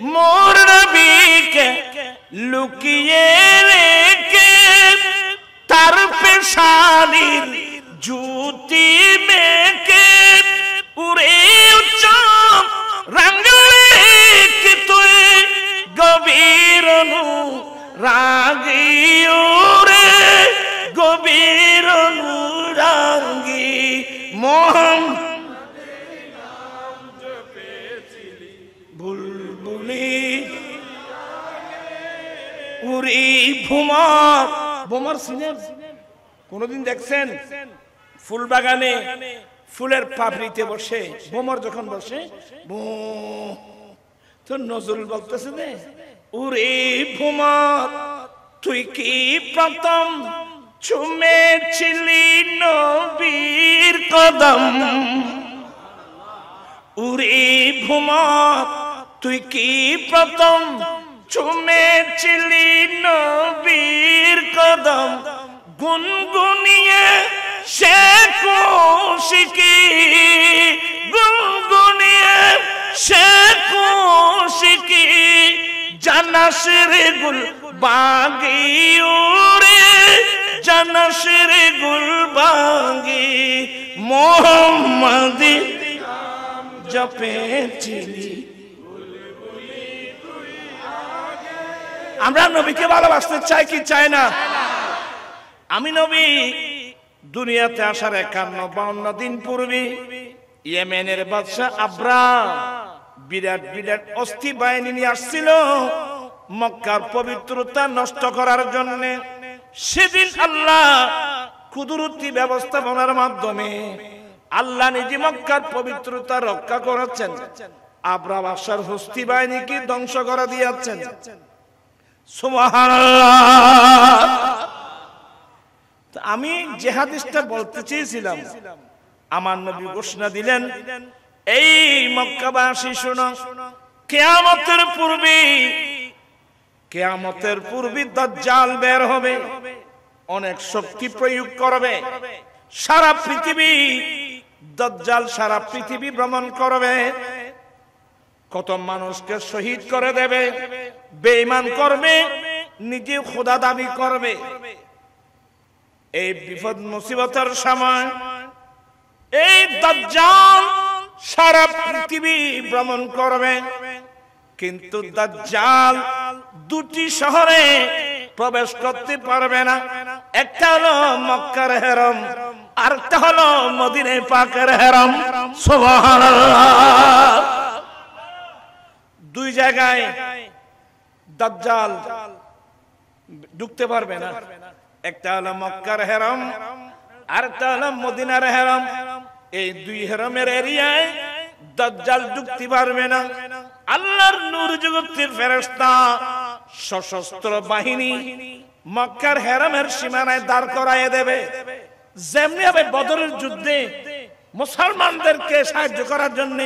مور نبی کے لکیے কোনোদিন দেখছেন ফুল বাগানে ফুলের পাপড়িতে বসে বোমর যখন বসে তো নজরুল বলতেছে রে উরে ভুমর তুই কি প্রথম চুমেছিলি নবীর কদম উরে ভুমর তুই কি প্রথম চুমেছিলি নবীর কদম গুনগুনিয়ে সে কোশিকি গুনগুনিয়ে সে কোশিকি জানাসের গুল বাগি উড়ে জানাসের গুল বাগি মোহাম্মদ চিনি আমরা নবীকে ভালোবাসতে চাই কি চাই না আমি নবী দুনিয়াতে আসার একান্ন বাউন্ন দিন পূর্বে ইয়েমেনের বাদশাহ আব্রা বিরাট বিরাট অস্থি বাহিনী নিয়ে আসছিল মক্কার পবিত্রতা নষ্ট করার জন্য সেদিন আল্লাহ কুদুরতি ব্যবস্থাপনার মাধ্যমে আল্লাহ নিজে মক্কার পবিত্রতা রক্ষা করাচ্ছেন আব্রা বাসার হস্তি বাহিনীকে ধ্বংস করা দিয়াচ্ছেন সুবহানাল্লাহ আমি যে হাদিসটা বলতে চেয়েছিলাম আমার নবী ঘোষণা দিলেন এই মক্কাবাসী শোনো কেয়ামতের পূর্বে কেয়ামতের পূর্বে দজ্জাল বের হবে অনেক শক্তি প্রয়োগ করবে সারা পৃথিবী দজ্জাল সারা পৃথিবী ভ্রমণ করবে কত মানুষকে শহীদ করে দেবে বেঈমান করবে নিজে খোদা দাবি করবে এই বিপদ মুসিবতের সময় এই দাজ্জাল সারা পৃথিবী ভ্রমণ করবে কিন্তু দাজ্জাল দুটি শহরে প্রবেশ করতে পারবে না একটা হলো মক্কার হেরম একটা হলো মদিনে পাকের হেরম দুই জায়গায় দাজ্জাল ঢুকতে পারবে না একটা হলো মক্কার হেরম আর একটা হলো মদিনার হেরম এই দুই হেরমের এরিয়ায় দজ্জাল ঢুকতে পারবে না আল্লাহর নূর যুগতির ফেরস্তা সশস্ত্র বাহিনী মক্কার হেরমের সীমানায় দাঁড় করায় দেবে যেমনি হবে বদরের যুদ্ধে মুসলমানদেরকে সাহায্য করার জন্য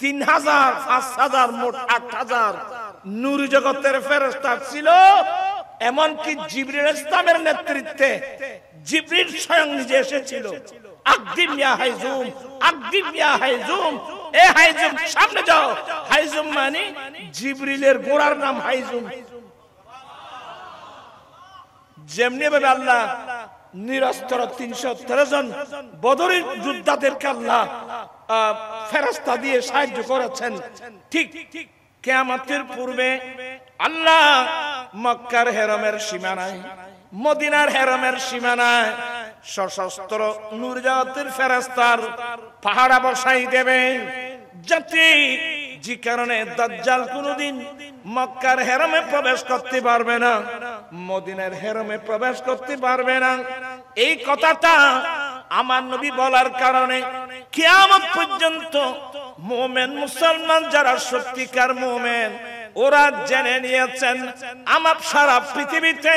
তিন হাজার পাঁচ হাজার মোট আট হাজার নূর জগতের ফেরস্তা ছিল এমনকি জিবরিল ইসলামের নেতৃত্বে জিবরিল স্বয়ং নিজে এসেছিল আকদিম ইয়া হাইজুম আকদিম ইয়া হাইজুম এ হাইজুম সামনে যাও হাইজুম মানে জিবরিলের গোড়ার নাম হাইজুম যেমনি ভাবে আল্লাহ নিরস্ত্র তিনশো তেরো জন বদরের যোদ্ধাদেরকে আল্লাহ ফেরাস্তা দিয়ে সাহায্য করেছেন ঠিক ঠিক কেয়ামতের পূর্বে আল্লাহ মক্কার হেরমের সীমানায় মদিনার হেরমের সীমানায় সশস্ত্র নুরজাতের ফেরাস্তার পাহাড়া বসাই দেবে যাতে যে কারণে দাজ্জাল কোনদিন মক্কার হেরমে প্রবেশ করতে পারবে না মদিনার হেরমে প্রবেশ করতে পারবে না এই কথাটা আমার নবী বলার কারণে কেয়ামত পর্যন্ত মোমেন মুসলমান যারা সত্যিকার মোমেন ওরা জেনে নিয়েছেন আমার সারা পৃথিবীতে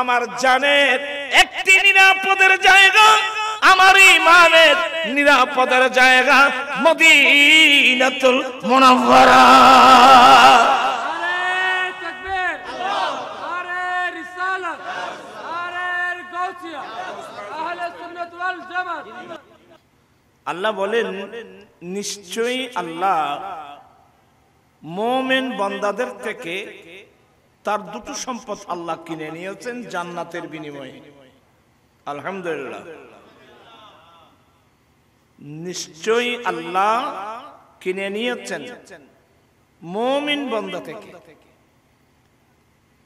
আমার জানের একটি নিরাপদের জায়গা আমার ইমানের নিরাপদের জায়গা মদিনাতুল মুনাওয়ারা আল্লাহ বলেন নিশ্চয়ই আল্লাহ মোমেন বন্দাদের থেকে তার দুটো সম্পদ আল্লাহ কিনে নিয়েছেন জান্নাতের বিনিময়ে আলহামদুলিল্লাহ নিশ্চয়ই আল্লাহ কিনে নিয়েছেন মোমিন বন্দা থেকে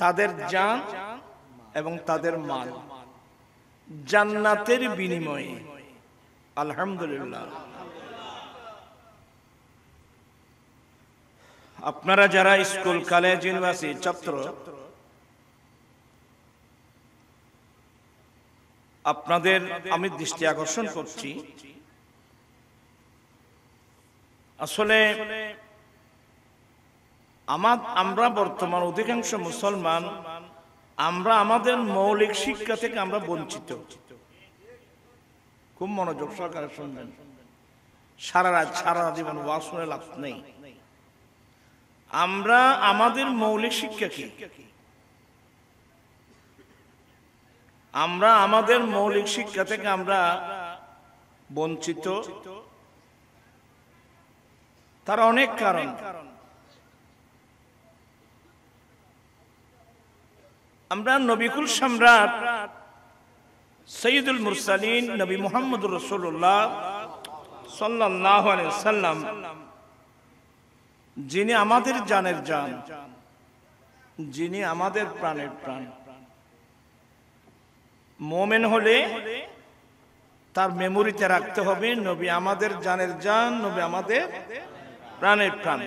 তাদের যান এবং তাদের মাল জান্নাতের বিনিময়ে আলহামদুলিল্লাহ আপনারা যারা স্কুল কলেজ ইউনিভার্সিটি ছাত্র আপনাদের আমি দৃষ্টি আকর্ষণ করছি আসলে আমার আমরা বর্তমান অধিকাংশ মুসলমান আমরা আমাদের মৌলিক শিক্ষা থেকে আমরা বঞ্চিত খুব মনোযোগ সরকারের শুনবেন সারা রাত সারা জীবন ওয়াজ লাভ নেই আমরা আমাদের মৌলিক শিক্ষা কি আমরা আমাদের মৌলিক শিক্ষা থেকে আমরা বঞ্চিত তার অনেক কারণ আমরা নবিকুল সম্রাট সৈয়দুল মুরসালিন নবী মোহাম্মদ রসুল্লাহ সাল্লাহ সাল্লাম যিনি আমাদের জানের জান যিনি আমাদের প্রাণের প্রাণ মোমেন হলে তার মেমোরিতে রাখতে হবে নবী আমাদের জানের জান নবী আমাদের প্রাণের প্রাণ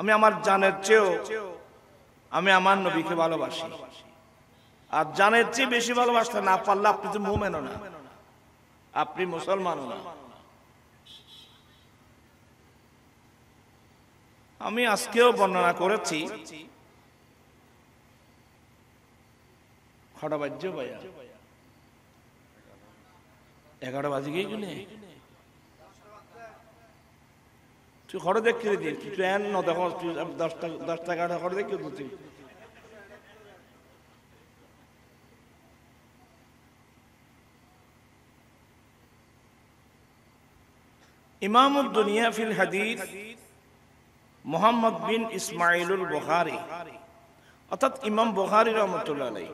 আমি আমার জানের চেয়েও আমি আমার নবীকে ভালোবাসি আর জানের চেয়ে বেশি ভালোবাসতে না পারলে আপনি তো মোমেনও না আপনি মুসলমানও না আমি আজকেও বর্ণনা করেছি খটা বাজ্য ভাইয়া এগারো বাজে গিয়ে গুনে তুই খড় দেখতে দিই ট্রেন ন দেখো তুই দশটা দশটা এগারোটা খড় দেখতে তুই ইমামুদ্দুনিয়া ফিল হাদিস মোহাম্মদ বিন ইসমাইলুল বহারি অর্থাৎ ইমাম বহারি রহমতুল্লাহ আলাই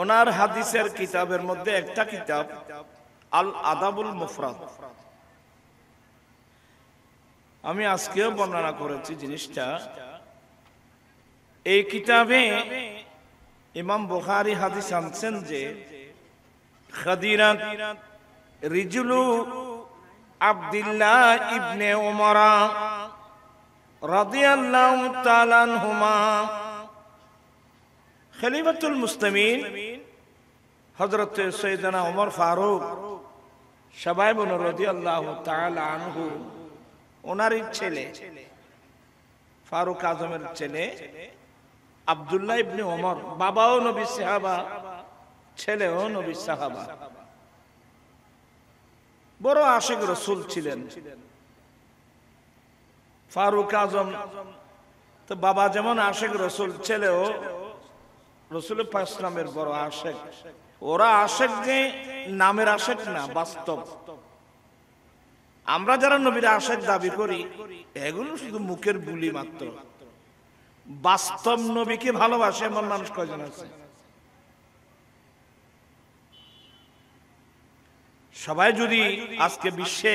ওনার হাদিসের কিতাবের মধ্যে একটা কিতাব আল আদাবুল মুফরাদ আমি আজকেও বর্ণনা করেছি জিনিসটা এই কিতাবে ইমাম বোখারি হাদিস আনছেন যে খাদিরা রিজুলু আবদুল্লাহ ইবনে ওমরা রাদিয়াল্লাহু তাআলা আনহুমা খলিফাতুল মুসলিমিন হযরত সৈয়দনা ওমর ফারুক সবাই বোন রাদিয়াল্লাহু তাআলা আনহু ওনার ছেলে ফারুক আজমের ছেলে আব্দুল্লাহ ইবনে ওমর বাবাও নবী সাহাবা ছেলেও নবী সাহাবা বড় আশেক রসুল ছিলেন ফারুক আজম তো বাবা যেমন আশেক রসুল ছেলেও রসুল ইসলামের বড় আশেক ওরা আশেক যে নামের আশেক না বাস্তব আমরা যারা নবীর আশেক দাবি করি এগুলো শুধু মুখের বুলি মাত্র বাস্তব নবীকে ভালোবাসে এমন মানুষ কয়জন আছে সবাই যদি আজকে বিশ্বে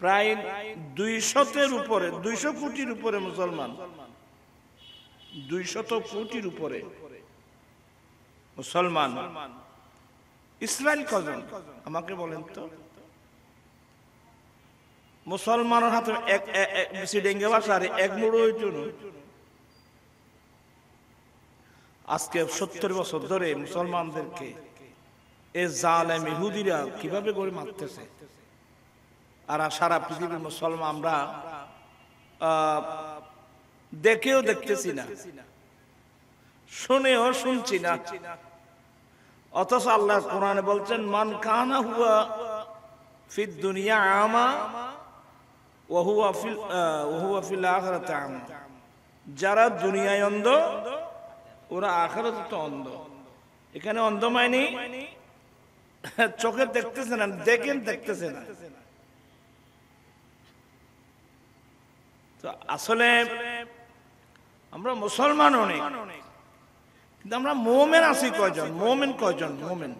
প্রায় দুইশতের উপরে দুইশো কোটির উপরে মুসলমান দুইশত কোটির উপরে মুসলমান ইসরায়েল কজন আমাকে বলেন তো মুসলমানের হাতে এক বেশি ডেঙ্গে বাসার এক মুড়ো হইতুন আজকে সত্তর বছর ধরে মুসলমানদেরকে এ জালেম ইহুদিরা কিভাবে করে মারতেছে আর সারা পৃথিবীর মুসলমান আমরা দেখেও দেখতেছি না শুনেও শুনছি না অথচ আল্লাহ কোরআনে বলছেন মান কানা হুয়া ফিদ দুনিয়া আমা ওহুয়া ফিল ওহুয়া ফিল আখরাতে আমা যারা দুনিয়ায় অন্ধ ওরা আখরাতে তো অন্ধ এখানে অন্ধ মানে চোখে দেখতেছে না দেখেন দেখতেছে না তো আসলে আমরা মুসলমান অনেক কিন্তু আমরা মোমেন আছি কয়জন মোমেন কয়জন মোমেন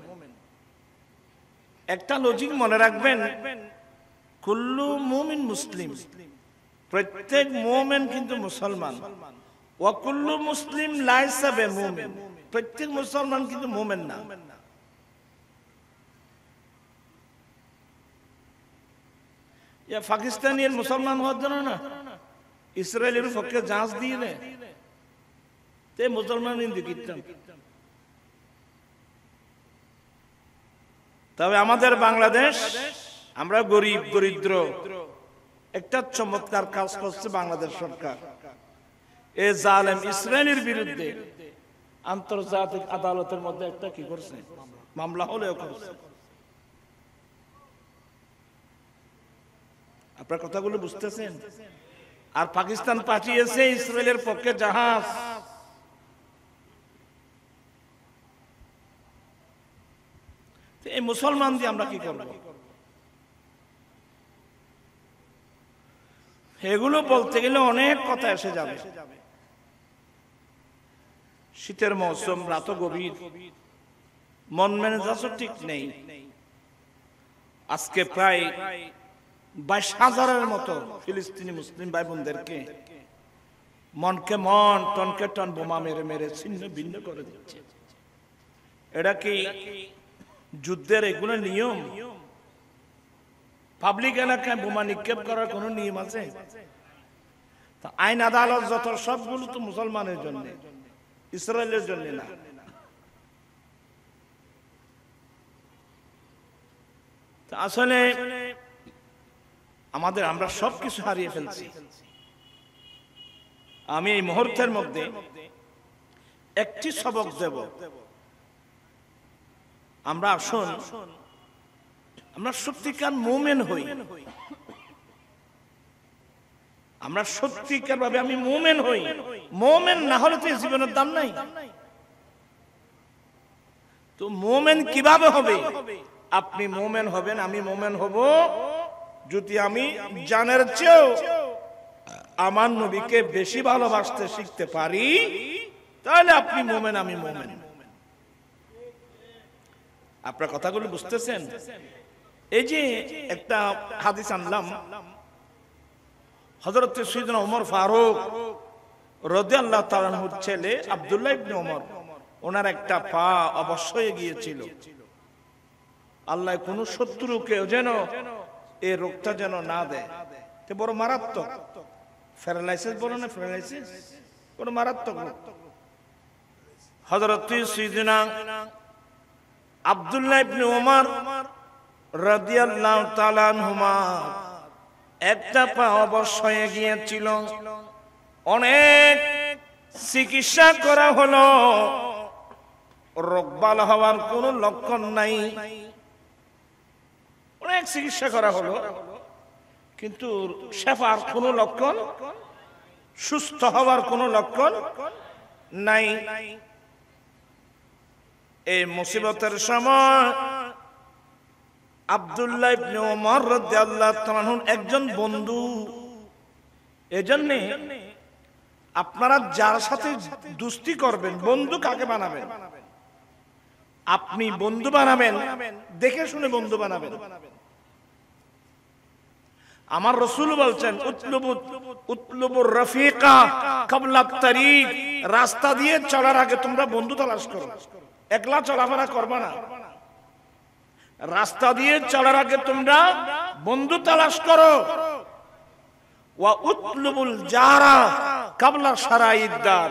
একটা লজিক মনে রাখবেন কুল্লু মোমিন মুসলিম প্রত্যেক মোমেন কিন্তু মুসলমান কুল্লু মুসলিম লাইসাবে মোমেন প্রত্যেক মুসলমান কিন্তু মোমেন না মুসলমান হওয়ার জন্য না ইসরায়েলের পক্ষে যাঁচ দিয়ে নেয় তে মুসলমান হিন্দু কীর্তন তবে আমাদের বাংলাদেশ আমরা গরিব দরিদ্র একটা চমৎকার কাজ করছে বাংলাদেশ সরকার এ জালেম ইসরায়েলের বিরুদ্ধে আন্তর্জাতিক আদালতের মধ্যে একটা কি করছে মামলা হলেও করছে আপনার কথাগুলো বুঝতেছেন আর পাকিস্তান পাঠিয়েছে ইসরায়েলের পক্ষে জাহাজ এই মুসলমান দিয়ে আমরা কি করব এগুলো বলতে গেলে অনেক কথা এসে যাবে শীতের মৌসুম রাত গভীর মন মেনে যাচ্ছ ঠিক নেই আজকে প্রায় বাইশ হাজারের মতো ফিলিস্তিনি মুসলিম ভাই বোনদেরকে মনকে মন টনকে টন বোমা মেরে মেরে ছিন্ন ভিন্ন করে দিচ্ছে এটা কি যুদ্ধের এগুলো নিয়ম পাবলিক এলাকায় বোমা নিক্ষেপ করার কোনো নিয়ম আছে আইন আদালত যত সবগুলো তো মুসলমানের জন্য ইসরায়েলের জন্য না আসলে আমাদের আমরা সব কিছু হারিয়ে ফেলছি আমি এই মুহূর্তের মধ্যে একটি সবক দেব আমরা আসুন আমরা সত্যিকার মুমেন হই আমরা সত্যিকার ভাবে আমি মুমেন হই মোমেন না হলে তো জীবনের দাম নাই তো মোমেন কিভাবে হবে আপনি মোমেন হবেন আমি মোমেন হব যদি আমি জানের চেয়েও আমার নবীকে বেশি ভালোবাসতে শিখতে পারি তাহলে আপনি মোমেন আমি মোমেন আপনার কথাগুলো বুঝতেছেন এই যে একটা হাদিস আনলাম হজরত ওমর ফারুক রদে আল্লাহ তালানহুর ছেলে আবদুল্লাহ ইবনে ওমর ওনার একটা পা অবশ্যই গিয়েছিল আল্লাহ কোন শত্রুকে যেন এই রোগটা যেন না দেয় তে বড় মারাত্মক প্যারালাইসিস বলো না প্যারালাইসিস বড় মারাত্মক হজরত সিদিনা আবদুল্লাহ ইবনে ওমর রাদিয়াল্লাহু তাআলা আনহুমা একটা পা অবশ্যই গিয়েছিল অনেক চিকিৎসা করা হলো রোগ ভালো হওয়ার কোনো লক্ষণ নাই অনেক চিকিৎসা করা হলো কিন্তু শেফার কোনো লক্ষণ সুস্থ হওয়ার কোনো লক্ষণ নাই এই মুসিবতের সময় আব্দুল্লাহ ইবনে ওমর রাদিয়াল্লাহু একজন বন্ধু এজন্য আপনারা যার সাথে দুস্তি করবেন বন্ধু কাকে বানাবেন আপনি বন্ধু বানাবেন দেখে শুনে বন্ধু বানাবেন আমার রসুল বলছেন রফিকা কাবলা রাস্তা দিয়ে চলার আগে তোমরা বন্ধু তালাশ করো একলা চলাফেরা করবা না রাস্তা দিয়ে চলার আগে তোমরা বন্ধু তালাশ করো ওয়া উতলুবুল জারা কাবলা সারাইদ্দার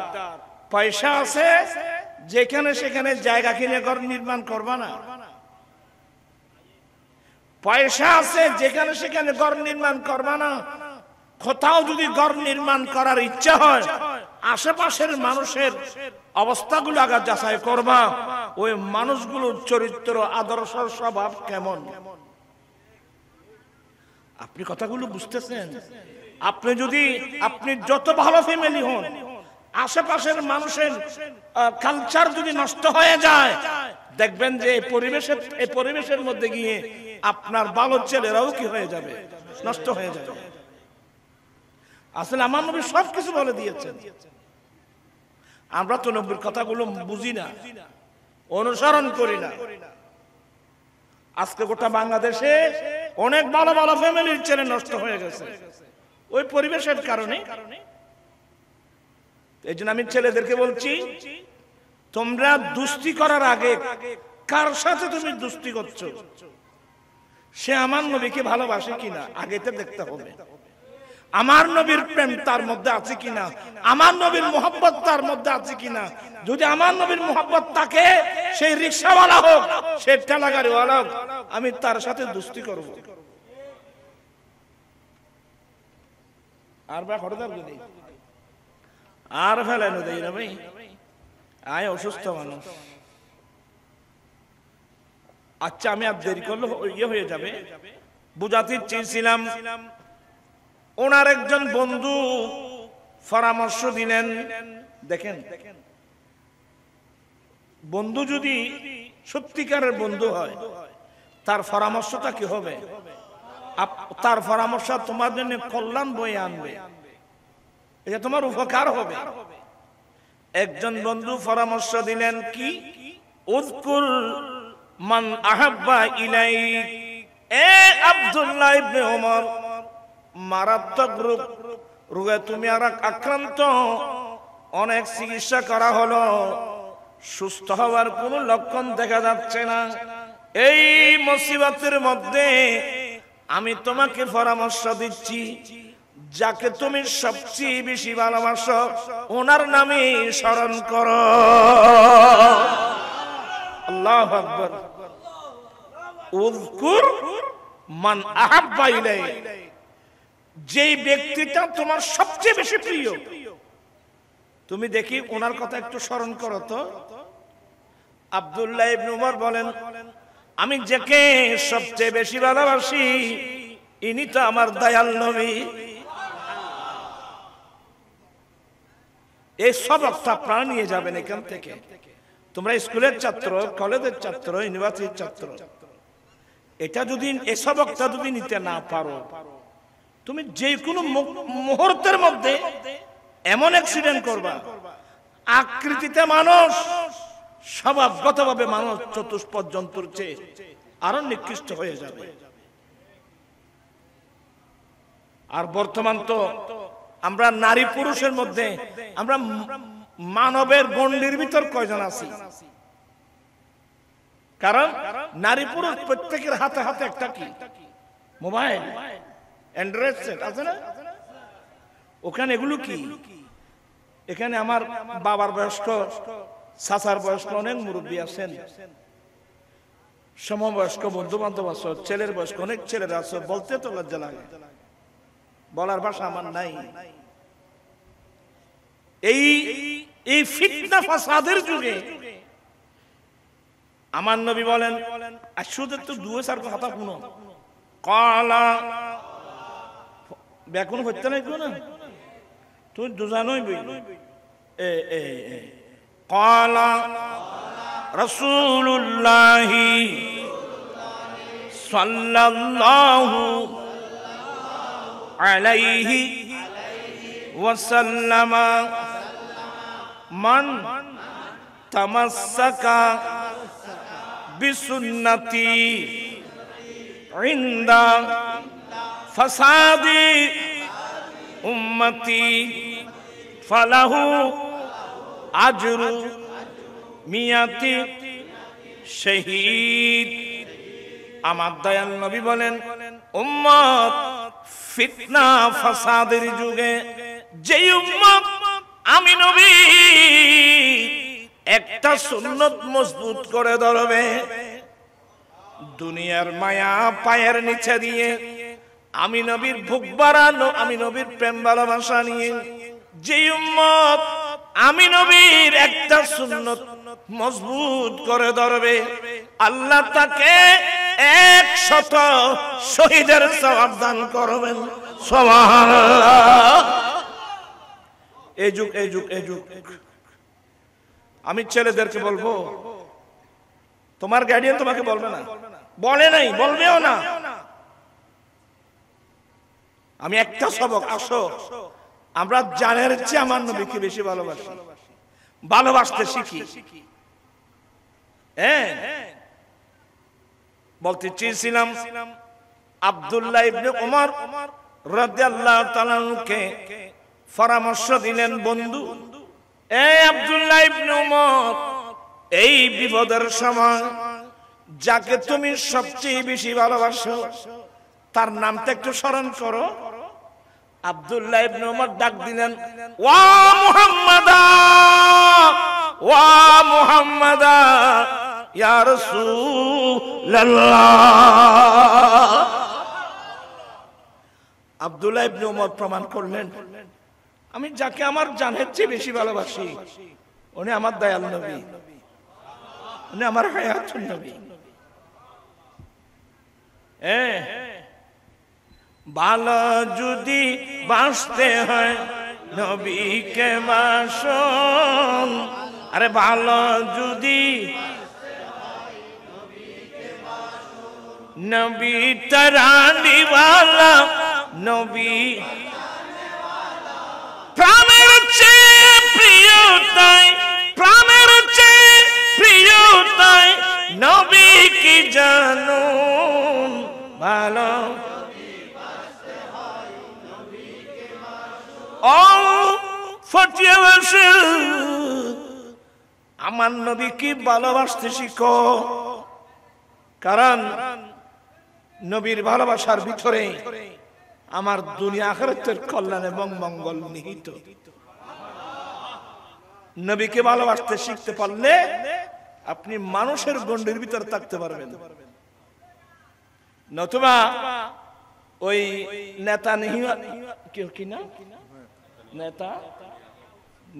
পয়সা আছে যেখানে সেখানে জায়গা কিনে ঘর নির্মাণ করবা না পয়সা আছে যেখানে সেখানে ঘর নির্মাণ করবা না কোথাও যদি ঘর নির্মাণ করার ইচ্ছা হয় আশেপাশের মানুষের অবস্থাগুলো আগা যাচাই করবা ওই মানুষগুলোর চরিত্র আদর্শ স্বভাব কেমন আপনি কথাগুলো বুঝতেছেন আপনি যদি আপনি যত ভালো ফ্যামিলি হন আশেপাশের মানুষের কালচার যদি নষ্ট হয়ে যায় দেখবেন যে এই পরিবেশের এই পরিবেশের মধ্যে গিয়ে আপনার ভালো ছেলেরাও কি হয়ে যাবে নষ্ট হয়ে যাবে আসলে আমার নবী সবকিছু বলে দিয়েছেন আমরা তো নবীর কথাগুলো বুঝি না অনুসরণ করি না আজকে গোটা বাংলাদেশে অনেক ভালো ভালো ফ্যামিলির ছেলে নষ্ট হয়ে গেছে ওই পরিবেশের কারণে এই জন্য আমি ছেলেদেরকে বলছি তোমরা দুস্তি করার আগে কার সাথে তুমি দুস্তি করছো সে আমার নবীকে ভালোবাসে কিনা তো দেখতে হবে আমার নবীর প্রেম তার মধ্যে আছে কিনা আমার নবীর মোহাম্মত তার মধ্যে আছে কিনা যদি আমার নবীর মোহাম্মত থাকে সেই রিক্সাওয়ালা হোক সে ঠেলা গাড়িওয়ালা হোক আমি তার সাথে দুস্তি করব আর বা খরদার যদি আর ফেলেন না ভাই আয় অসুস্থ মানুষ আচ্ছা আমি আর দেরি করলে ইয়ে হয়ে যাবে বুঝাতে চেয়েছিলাম ওনার একজন বন্ধু পরামর্শ দিলেন দেখেন বন্ধু যদি সত্যিকারের বন্ধু হয় তার পরামর্শটা কি হবে তার পরামর্শ তোমার জন্য কল্যাণ বয়ে আনবে এটা তোমার উপকার হবে একজন বন্ধু পরামর্শ দিলেন কি উৎকুল মান আহাব্বা ইলাই এ আব্দুল্লাহ ইবনে ওমর মারাত্মক রোগ রোগে তুমি আর আক্রান্ত অনেক চিকিৎসা করা হলো সুস্থ হওয়ার কোনো লক্ষণ দেখা যাচ্ছে না এই মুসিবতের মধ্যে আমি তোমাকে পরামর্শ দিচ্ছি যাকে তুমি সবচেয়ে বেশি ভালোবাসো ওনার নামে স্মরণ করো আল্লাহ আকবর উজকুর মান আহাব্বা ইলাই যেই ব্যক্তিটা তোমার সবচেয়ে বেশি প্রিয় তুমি দেখি ওনার কথা একটু স্মরণ করো তো আব্দুল্লাহ ইবনে উমর বলেন আমি যাকে সবচেয়ে বেশি ভালোবাসি ইনি তো আমার দয়াল নবী এই সবকটা প্রাণ নিয়ে যাবেন এখান থেকে তোমরা স্কুলের ছাত্র কলেজের ছাত্র ইউনিভার্সিটির ছাত্র এটা যদি এসব সবকটা যদি নিতে না পারো তুমি যে কোনো মুহূর্তের মধ্যে এমন অ্যাক্সিডেন্ট করবা আকৃতিতে মানুষ স্বভাবগতভাবে মানুষ চতুষ্পদ জন্তুর চেয়ে আরো নিকৃষ্ট হয়ে যাবে আর বর্তমান তো আমরা নারী পুরুষের মধ্যে আমরা মানবের গণ্ডির ভিতর কয়জন আছি কারণ নারী পুরুষ প্রত্যেকের হাতে হাতে একটা কি মোবাইল অ্যান্ড্রয়েড আছে না ওখানে এগুলো কি এখানে আমার বাবার বয়স্ক সাসার বয়স্ক অনেক মুরব্বী আছেন সমবয়স্ক বন্ধু বান্ধব আছো ছেলের বয়স্ক অনেক ছেলেরা আছো বলতে তো লজ্জা লাগে বলার ভাষা আমার নাই এই এই ফিতনা ফাসাদের যুগে আমার নবী বলেন আশুদের তো দুয়ে সার কথা শুনো কলা হচ্ছে না একটু না তুমি বই এ এ কলা রসুল্লাহি সাল্লাল্লাহু عليه وسلم من تمسك بسنتي عند فساد أمتي فله أجر مئة شهيد আমার দয়াল নবী বলেন উম্মত ফিতনা ফাসাদের যুগে যে উম্মত আমি নবী একটা সুন্নত মজবুত করে ধরবে দুনিয়ার মায়া পায়ের নিচে দিয়ে আমি নবীর ভুক বাড়ানো আমি নবীর প্রেম ভালোবাসা নিয়ে যে উম্মত আমি নবীর একটা সুন্নত মজবুত করে ধরবে আল্লাহ তাকে একশত শহীদের সবাব দান করবেন এই যুগ এই যুগ এই আমি ছেলেদেরকে বলবো তোমার গার্ডিয়ান তোমাকে বলবে না বলে নাই বলবেও না আমি একটা সবক আসো আমরা জানের চেয়ে আমার নবীকে বেশি ভালোবাসি ভালোবাসতে শিখি হ্যাঁ বলতে চেয়েছিলাম আবদুল্লাহ ইবনে ওমর রাদিয়াল্লাহু তাআলাকে পরামর্শ দিলেন বন্ধু এ আবদুল্লাহ ইবনে ওমর এই বিপদের সময় যাকে তুমি সবচেয়ে বেশি ভালোবাসো তার নামটা একটু স্মরণ করো আবদুল্লাহ ইবনে ওমর ডাক দিলেন ওয়া মুহাম্মাদা ওয়া মুহাম্মাদা প্রমাণ করলেন আমি যাকে আমার জানের চেয়ে বেশি ভালোবাসি উনি আমার দয়াল নবী উনি আমার হায়াতুন নবী ভালো যদি বাঁচতে হয় নবীকে বাসন আরে ভালো যদি নবী তরানি বালা নবী প্রাণের চেয়ে প্রিয় তাই প্রাণের চেয়ে প্রিয় তাই নবী কি জানো ভালো ও ফটিয়া আমার নবী কি ভালোবাসতে শিখো কারণ নবীর ভালোবাসার ভিতরে আমার দুনিয়া আখরতের কল্যাণ এবং মঙ্গল নিহিত নবীকে ভালোবাসতে শিখতে পারলে আপনি মানুষের গন্ডির ভিতরে থাকতে পারবেন নতুবা ওই নেতা কেউ কি না নেতা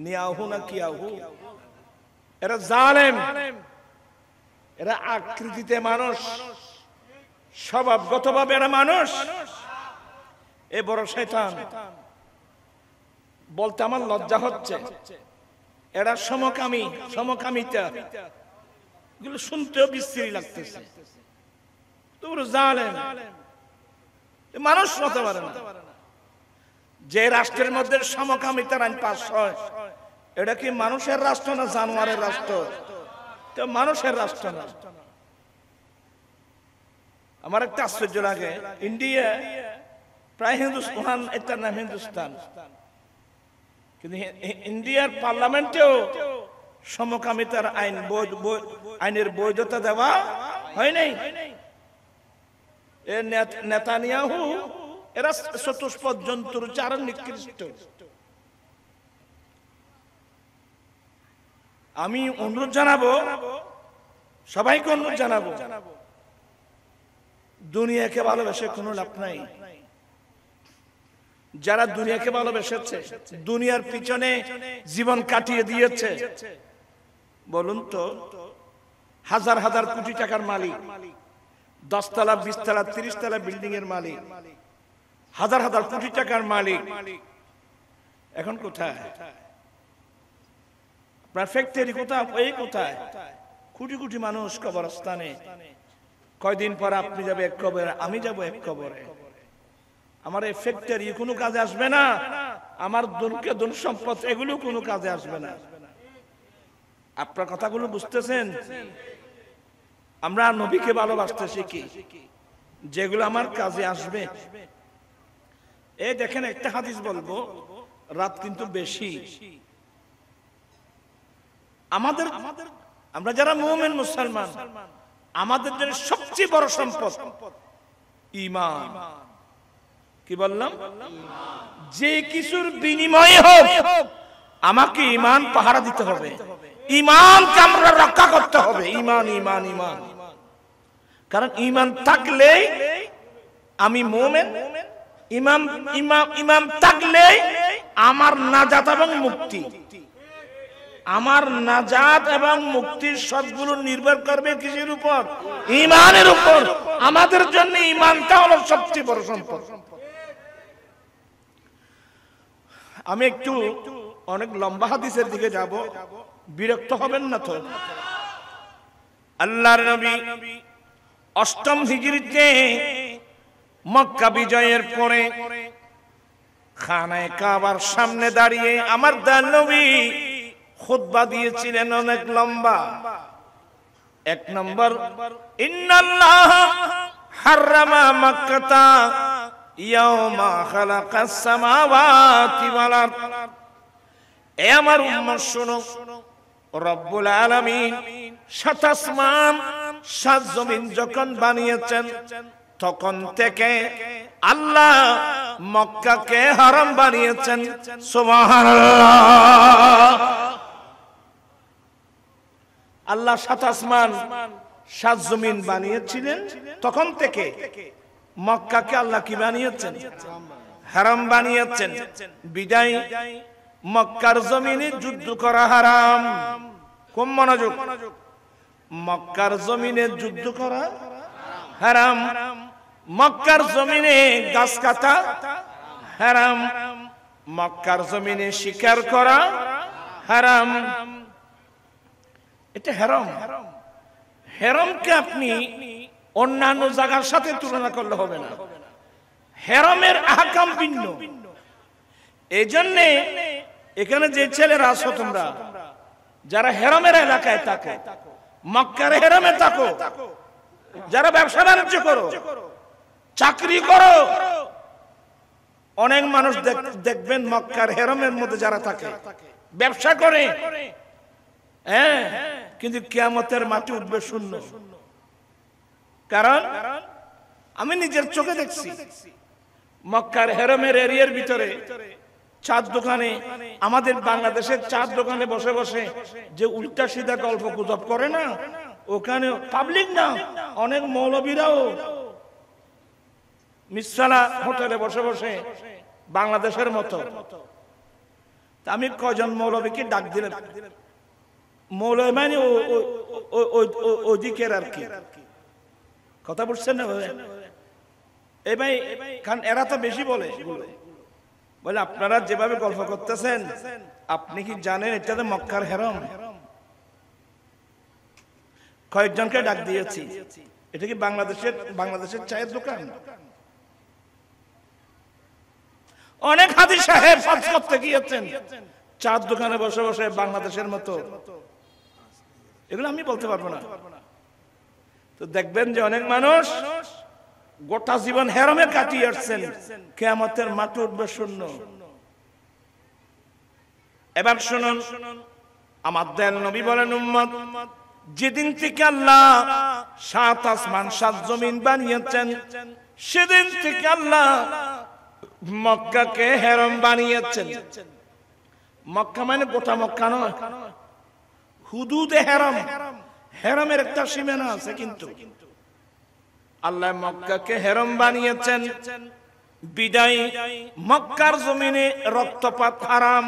নিয়াহু না আহু এরা জালেম এরা আকৃতিতে মানুষ স্বভাবগতভাবে এরা মানুষ এ বড় শয়তান বলতে আমার লজ্জা হচ্ছে এরা সমকামী সমকামিতা এগুলো শুনতেও বিশ্রী লাগতেছে তোমরা জানেন মানুষ হতে পারে না যে রাষ্ট্রের মধ্যে সমকামিতার আইন পাশ হয় এটা কি মানুষের রাষ্ট্র না জানোয়ারের রাষ্ট্র তো মানুষের রাষ্ট্র না আমার একটা আশ্চর্য লাগে ইন্ডিয়া প্রায় হিন্দুস্তান এটার নাম হিন্দুস্তান কিন্তু ইন্ডিয়ার পার্লামেন্টেও সমকামিতার আইন আইনের বৈধতা দেওয়া হয় নাই নেতানিয়াহু এরা চতুষ্পদ জন্তুর চার নিকৃষ্ট আমি অনুরোধ জানাবো সবাইকে অনুরোধ জানাবো জানাবো দুনিয়াকে ভালোবেসে কোনো লাভ নাই যারা দুনিয়াকে ভালোবেসেছে দুনিয়ার পিছনে জীবন কাটিয়ে দিয়েছে বলুন তো হাজার হাজার কোটি টাকার মালিক দশতলা বিশতলা তিরিশতলা বিল্ডিং এর মালিক হাজার হাজার কোটি টাকার মালিক এখন কোথায় কোথায় ওই কোথায় কোটি কোটি মানুষ কবরস্থানে কয়দিন পর আপনি যাবে এক কবরে আমি যাব এক কবরে আমার এই ফ্যাক্টরি কোনো কাজে আসবে না আমার দুনকে দুন সম্পদ এগুলো কোনো কাজে আসবে না আপনার কথাগুলো বুঝতেছেন আমরা নবীকে ভালোবাসতে শিখি যেগুলো আমার কাজে আসবে এই দেখেন একটা হাদিস বলবো রাত কিন্তু বেশি আমাদের আমরা যারা মোমেন মুসলমান আমাদের জন্য সবচেয়ে বড় সম্পদ ইমান কি বললাম যে কিছুর বিনিময়ে হোক আমাকে ইমান পাহারা দিতে হবে ইমান আমরা রক্ষা করতে হবে ইমান ইমান ইমান কারণ ইমান থাকলে আমি মোমেন ইমাম ইমাম ইমাম থাকলে আমার নাজাত এবং মুক্তি আমার নাজাত এবং মুক্তির সবগুলো নির্ভর করবে কিসের উপর ইমানের উপর আমাদের জন্য ইমানটা হলো সবচেয়ে বড় সম্পদ আমি একটু অনেক লম্বা হাদিসের দিকে যাব বিরক্ত হবেন না তো আল্লাহর নবী অষ্টম হিজড়িতে মক্কা বিজয়ের পরে খানায় কাবার সামনে দাঁড়িয়ে আমার দানবী নবী খুদ্া দিয়েছিলেন অনেক লম্বা এক নম্বর ইন্নাল্লাহ হারামা মাক্কাতা ইয়াউমা খালাকাস সামাওয়াতি ওয়াল আরদ এ আমার উম্মত শুনো রব্বুল আলামিন সাত আসমান সাত জমিন যখন বানিয়েছেন তখন থেকে আল্লাহ মক্কাকে হারাম বানিয়েছেন সুবহানাল্লাহ আল্লাহ সাত আসমান সাত জমিন বানিয়েছিলেন তখন থেকে মক্কাকে আল্লাহ কি বানিয়েছেন হারাম বানিয়েছেন বিদায় মক্কার জমিনে যুদ্ধ করা হারাম কম মনোযোগ মক্কার জমিনে যুদ্ধ করা হারাম মক্কার জমিনে গাছ কাটা হারাম মক্কার জমিনে শিকার করা হারাম এটা হেরম হেরমকে আপনি অন্যান্য জায়গার সাথে তুলনা করলে হবে না হেরমের আহকাম ভিন্ন এই জন্যে এখানে যে ছেলেরা আসো তোমরা যারা হেরমের এলাকায় থাকে মক্কার হেরমে থাকো যারা ব্যবসা বাণিজ্য করো চাকরি করো অনেক মানুষ দেখবেন মক্কার হেরমের মধ্যে যারা থাকে ব্যবসা করে হ্যাঁ কিন্তু কেয়ামতের মাটি উঠবে শূন্য কারণ আমি নিজের চোখে দেখছি মক্কার হেরমের এরিয়ার ভিতরে চার দোকানে আমাদের বাংলাদেশের চার দোকানে বসে বসে যে উল্টা সিধা গল্প গুজব করে না ওখানে পাবলিক না অনেক মৌলবীরাও মিশ্রালা হোটেলে বসে বসে বাংলাদেশের মতো আমি কজন মৌলবীকে ডাক দিলাম মৌলয় মানে ওদিকের আর কি কথা বলছেন না এই ভাই এরা তো বেশি বলে বলে আপনারা যেভাবে গল্প করতেছেন আপনি কি জানেন এটা তো মক্কার হেরম কয়েকজনকে ডাক দিয়েছি এটা কি বাংলাদেশের বাংলাদেশের চায়ের দোকান অনেক হাদি সাহেব করতে গিয়েছেন চার দোকানে বসে বসে বাংলাদেশের মতো এগুলো আমি বলতে পারবো না তো দেখবেন যে অনেক মানুষ গোটা জীবন হেরমে কাটিয়ে আসছেন কেয়ামতের মাটি উঠবে শূন্য এবার শুনুন আমার দেন নবী বলেন উম্মত যেদিন থেকে আল্লাহ সাত আসমান সাত জমিন বানিয়েছেন সেদিন থেকে আল্লাহ মক্কাকে হেরম বানিয়েছেন মক্কা মানে গোটা মক্কা নয় হুদুদে হেরাম হেরামের একটা সীমানা আছে কিন্তু আল্লাহ মক্কাকে হেরম বানিয়েছেন বিদায় মক্কার জমিনে রক্তপাত হারাম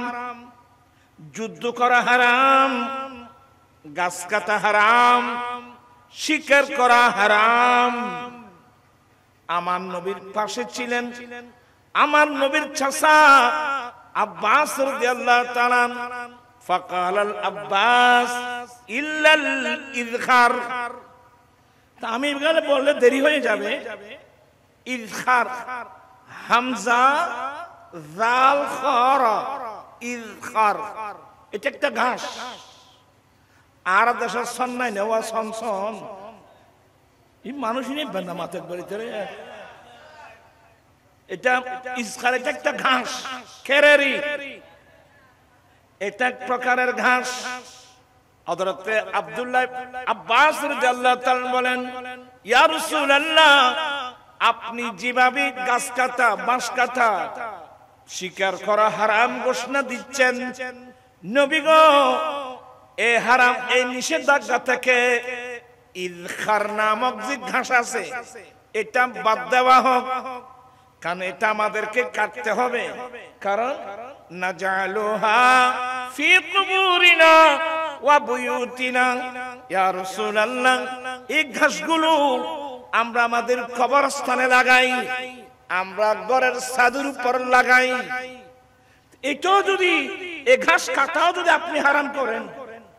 যুদ্ধ করা হারাম গাছ কাটা হারাম শিকার করা হারাম আমার নবীর পাশে ছিলেন আমার নবীর ছাসা আব্বাস রাদিয়াল্লাহু তাআলা فقال العباس إلا الإذخار আমি গেলে বললে দেরি হয়ে যাবে ইজখার হামজা জাল খর ইজখার এটা একটা ঘাস আর দেশের সন্ন্যায় নেওয়া সনসন এই মানুষ নেবেন না মাথার বাড়িতে এটা ইজখার এটা একটা ঘাস খেরেরি এটা এক প্রকারের ঘাস হযরতে আব্দুল্লাহ আব্বাস রাদিয়াল্লাহু তাআলা বলেন ইয়া রাসূলুল্লাহ আপনি যেভাবে গাছ কাটা বাঁশ কাটা শিকার করা হারাম ঘোষণা দিচ্ছেন নবী গো এ হারাম এই নিষেধাজ্ঞা থেকে ইলখার নামক যে ঘাস আছে এটা বাদ দেওয়া হোক কারণ এটা আমাদেরকে কাটতে হবে কারণ نجعلها এই ঘাসগুলো আমরা আমাদের কবরস্থানে লাগাই আমরা ঘরের উপর লাগাই এটাও যদি এ ঘাস কাটাও যদি আপনি হারাম করেন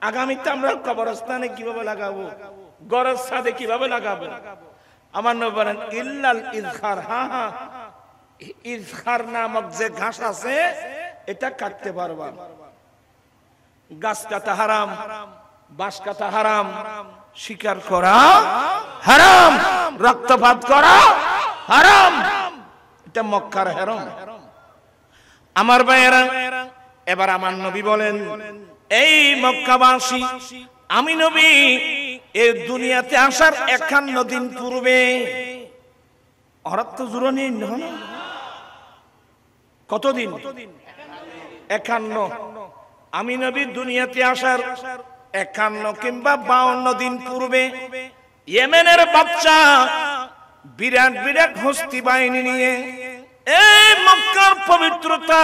আগামীতে আমরা কবরস্থানে কিভাবে লাগাবো গরের সাদে কিভাবে লাগাবো আমার নব বলেন ইল্লাল ইজহার হা হা ইজহার নামক যে ঘাস আছে এটা কাটতে পারবা গাছ কাটা হারাম বাস কাটা হারাম শিকার করা হারাম রক্তপাত করা হারাম এটা মক্কার হারাম আমার ভাইয়েরা এবার আমার নবী বলেন এই মক্কাবাসী আমি নবী এই দুনিয়াতে আসার একান্ন দিন পূর্বে হঠাৎ তো জুড়ো নেই কতদিন একান্ন আমি নবী দুনিয়াতে আসার একান্ন কিংবা বাউন্ন দিন পূর্বে ইয়েমেনের বাচ্চা বিরাট বিরাট হস্তি বাহিনী নিয়ে এই মক্কার পবিত্রতা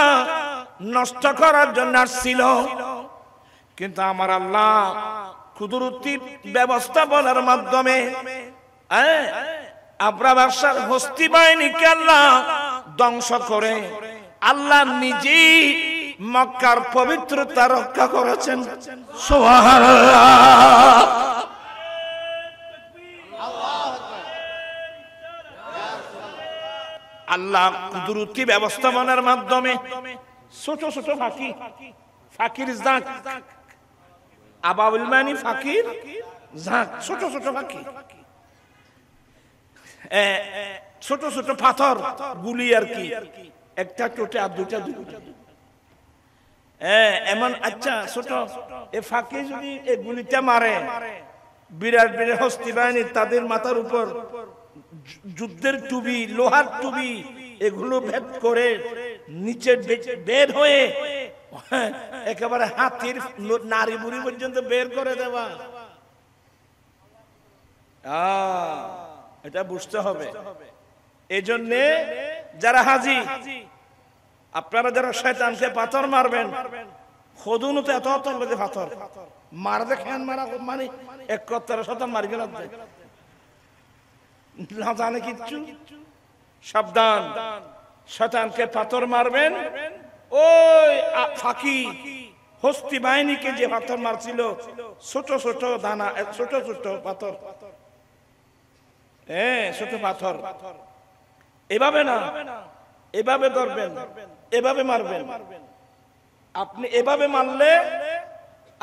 নষ্ট করার জন্য আসছিল কিন্তু আমার আল্লাহ ব্যবস্থা ব্যবস্থাপনার মাধ্যমে আবরা বাসার হস্তি বাহিনীকে আল্লাহ ধ্বংস করে আল্লাহ নিজেই মক্কার পবিত্রতা রক্ষা করেছেন আল্লাহ কুদরুতি ব্যবস্থাপনার মাধ্যমে ছোট ছোট ফাঁকি ফাঁকির জাঁক আবাউল মানি ফাঁকির জাঁক ছোট ছোট ফাঁকি ছোট ছোট পাথর গুলি আর কি একটা টোটে আর দুটা দুটা হ্যাঁ এমন আচ্ছা ছোট এ ফাঁকে যদি এ গুলিটা মারে বিরাট বিরাট হস্তি বাহিনী তাদের মাথার উপর যুদ্ধের টুবি লোহার টুবি এগুলো ভেদ করে নিচে বের হয়ে একেবারে হাতির নারী বুড়ি পর্যন্ত বের করে দেওয়া এটা বুঝতে হবে এজন্যে যারা হাজি আপনারা যারা শয়তানকে পাথর মারবেন খদুন তো এত অত যে পাথর মারবে খ্যান মারা মানে এক কত্তর মারবে না জানে কিচ্ছু সাবধান শতানকে পাথর মারবেন ওই ফাঁকি হস্তি বাহিনীকে যে পাথর মারছিল ছোট ছোট দানা ছোট ছোট পাথর হ্যাঁ ছোট পাথর এভাবে না এভাবে ধরবেন এভাবে মারবেন আপনি এভাবে মারলে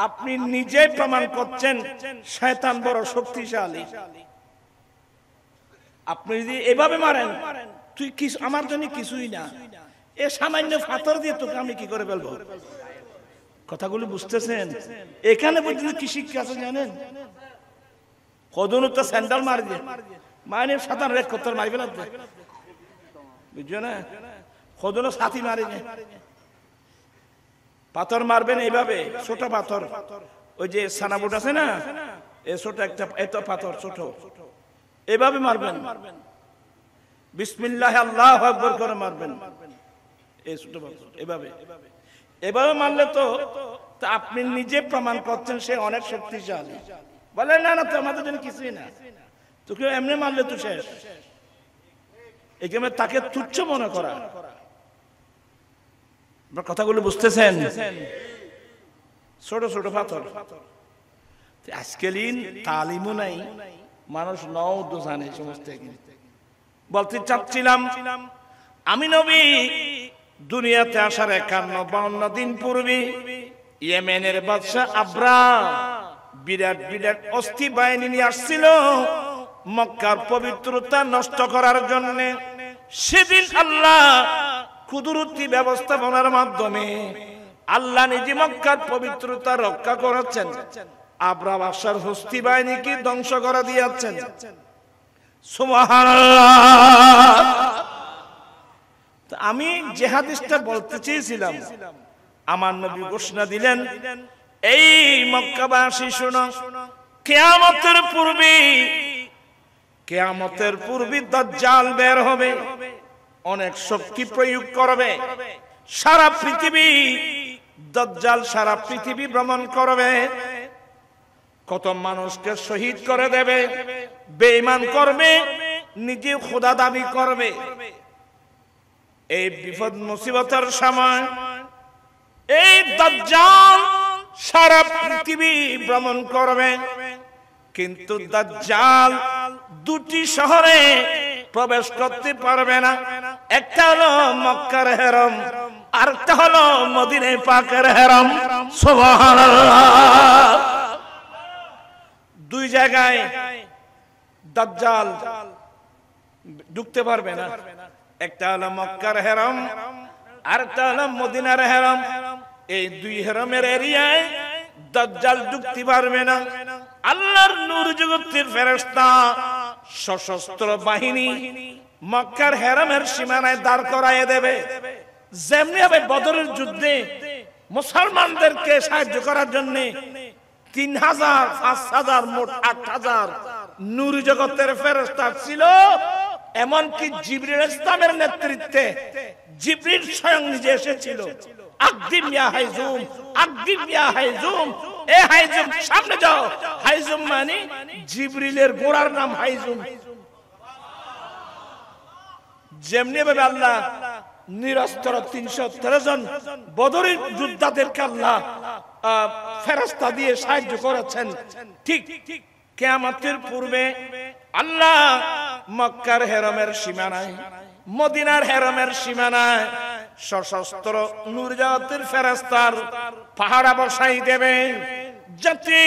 আপনি নিজে প্রমাণ করছেন শয়তান বড় শক্তিশালী আপনি যদি এভাবে মারেন তুই কি আমার জন্য কিছুই না এ সামান্য ফাতর দিয়ে তোকে আমি কি করে ফেলবো কথাগুলো বুঝতেছেন এখানে পর্যন্ত কি শিক্ষা আছে জানেন কদন তো স্যান্ডাল মার দিয়ে মানে সাতান করতে মারবে না বুঝছো না সাথী পাথর মারবেন এইভাবে ছোট পাথর ওই যে সানাবুট আছে না এ ছোট একটা এত পাথর ছোট এভাবে মারবেন বিসমিল্লাহ আল্লাহ আকবর করে মারবেন এই ছোট পাথর এভাবে এভাবে মারলে তো আপনি নিজে প্রমাণ করছেন সে অনেক শক্তিশালী বলে না না তো জন্য কিছুই না তো কেউ এমনি মারলে তো শেষ এখানে তাকে তুচ্ছ মনে করা আপনার কথাগুলো বুঝতেছেন ছোট ছোট পাথর আজকালিন তালিমও নাই মানুষ নও তো জানে সমস্ত বলতে চাচ্ছিলাম আমি নবী দুনিয়াতে আসার একান্ন বাউন্ন দিন পূর্বে ইয়েমেনের বাদশাহ আব্রা বিরাট বিরাট অস্থি বাহিনী নিয়ে আসছিল মক্কার পবিত্রতা নষ্ট করার জন্য সেদিন আল্লাহ কুদরতি ব্যবস্থাপনার মাধ্যমে আল্লাহ নিজে মক্কার পবিত্রতা রক্ষা করাচ্ছেন আবরা বাসার হস্তি বাহিনীকে ধ্বংস করা দিয়েছেন আমি জেহাদিসটা বলতে চেয়েছিলাম আমার নবী ঘোষণা দিলেন এই মক্কাবাসী শোন কেয়ামতের পূর্বে কেয়ামতের পূর্বে দজ্জাল বের হবে অনেক শক্তি প্রয়োগ করবে সারা পৃথিবী দজ্জাল সারা পৃথিবী ভ্রমণ করবে কত মানুষকে শহীদ করে দেবে বেঈমান করবে নিজে খোদা দাবি করবে এই বিপদ মুসিবতের সময় এই দজ্জাল সারা পৃথিবী ভ্রমণ করবে কিন্তু দজ্জাল দুটি শহরে প্রবেশ করতে পারবে না একটা হলো মক্কার হেরম আর একটা হলো মদিনে পাকের হেরম দুই জায়গায় দাজ্জাল ঢুকতে পারবে না একটা হলো মক্কার হেরম আর একটা হলো মদিনার হেরম এই দুই হেরমের এরিয়ায় দাজ্জাল ঢুকতে পারবে না আল্লাহর নূর জগতের ফেরেশতা সশস্ত্র বাহিনী মক্কার হেরামের সীমানায় দাঁড় করায় দেবে যেমনি হবে বদরের যুদ্ধে মুসলমানদেরকে সাহায্য করার জন্য তিন হাজার পাঁচ হাজার মোট আট হাজার নূর জগতের ফেরস্তা ছিল এমনকি জিবরিল ইসলামের নেতৃত্বে জিবরিল স্বয়ং নিজে এসেছিল আকদিম ইয়া হাইজুম আকদিম ইয়া হাইজুম এ হাইজুম সামনে যাও হাইজুম মানে জিবরিলের গোড়ার নাম হাইজুম যেমনি ভাবে আল্লাহ নিরস্তর তিনশো তেরো জন বদরি যোদ্ধাদেরকে আল্লাহ ফেরাস্তা দিয়ে সাহায্য করেছেন ঠিক কেমাতের পূর্বে আল্লাহ মক্কার হেরমের সীমানায় মদিনার হেরমের সীমানায় সশস্ত্র নুরজাতের ফেরাস্তার পাহাড়া বসাই দেবে যাতে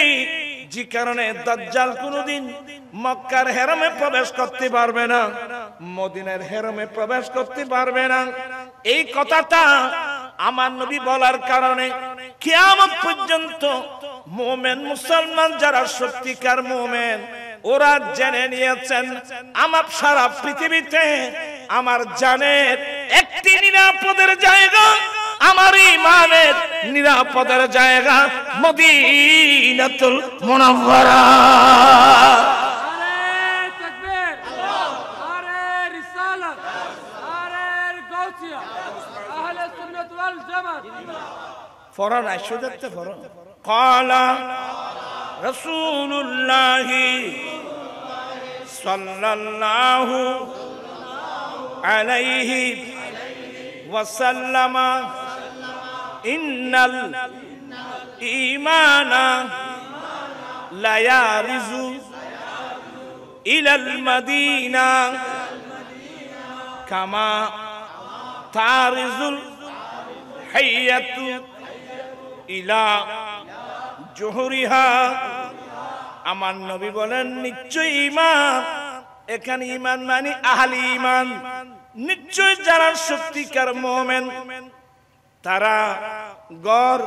যে কারণে দাজ্জাল কোনোদিন মক্কার হেরমে প্রবেশ করতে পারবে না মদিনের হেরমে প্রবেশ করতে পারবে না এই কথাটা আমার নবী বলার কারণে কেমন পর্যন্ত মোমেন মুসলমান যারা সত্যিকার মোমেন ওরা জেনে নিয়েছেন আমার সারা পৃথিবীতে আমার জানের একটি নিরাপদের জায়গা আমার ইমানের নিরাপদের জায়গা মদিনাতুল মুনাওয়ারা فرار أشدت فرار قال رسول الله صلى الله عليه وسلم إن الإيمان لا يارز إلى المدينة كما تارز الحية ইলা জহরিহা আমার নবী বলেন নিশ্চয় ইমান এখানে ইমান মানে আহলি ইমান নিশ্চয় যারা সত্যিকার মোমেন তারা ঘর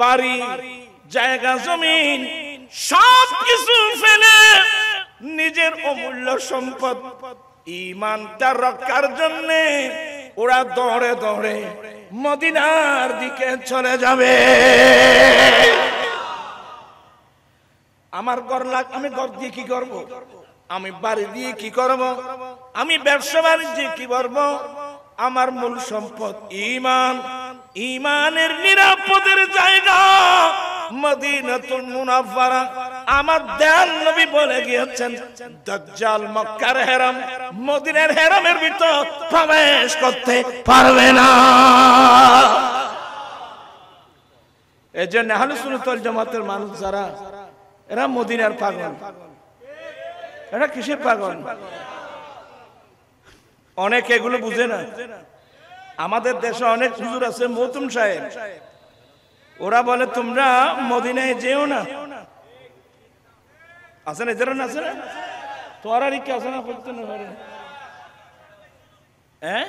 বাড়ি জায়গা জমিন সব কিছু ফেলে নিজের অমূল্য সম্পদ ইমানটা রক্ষার জন্যে ওরা দৌড়ে দৌড়ে মদিনার দিকে চলে যাবে আমার গর লাগ আমি গর দিয়ে কি করবো আমি বাড়ি দিয়ে কি করব। আমি ব্যবসা বাণিজ্যে কি করব আমার মূল সম্পদ ইমান ইমানের নিরাপদের জায়গা মদিনাতুল মুনাফারা আমার দয়াল নবী বলে গিয়েছেন দাজ্জাল মক্কার হেরাম মদিনার হেরামের ভিতর প্রবেশ করতে পারবে না এই যে নেহালু সুনতল জমাতের মানুষ যারা এরা মদিনার পাগল এরা কিসের পাগল অনেক এগুলো বুঝে না আমাদের দেশে অনেক হুজুর আছে মৌতুম সাহেব ওরা বলে তোমরা মদিনায় যেও না আছে না এদের আছে না তোরা রিক্কা আছে না করতে না হ্যাঁ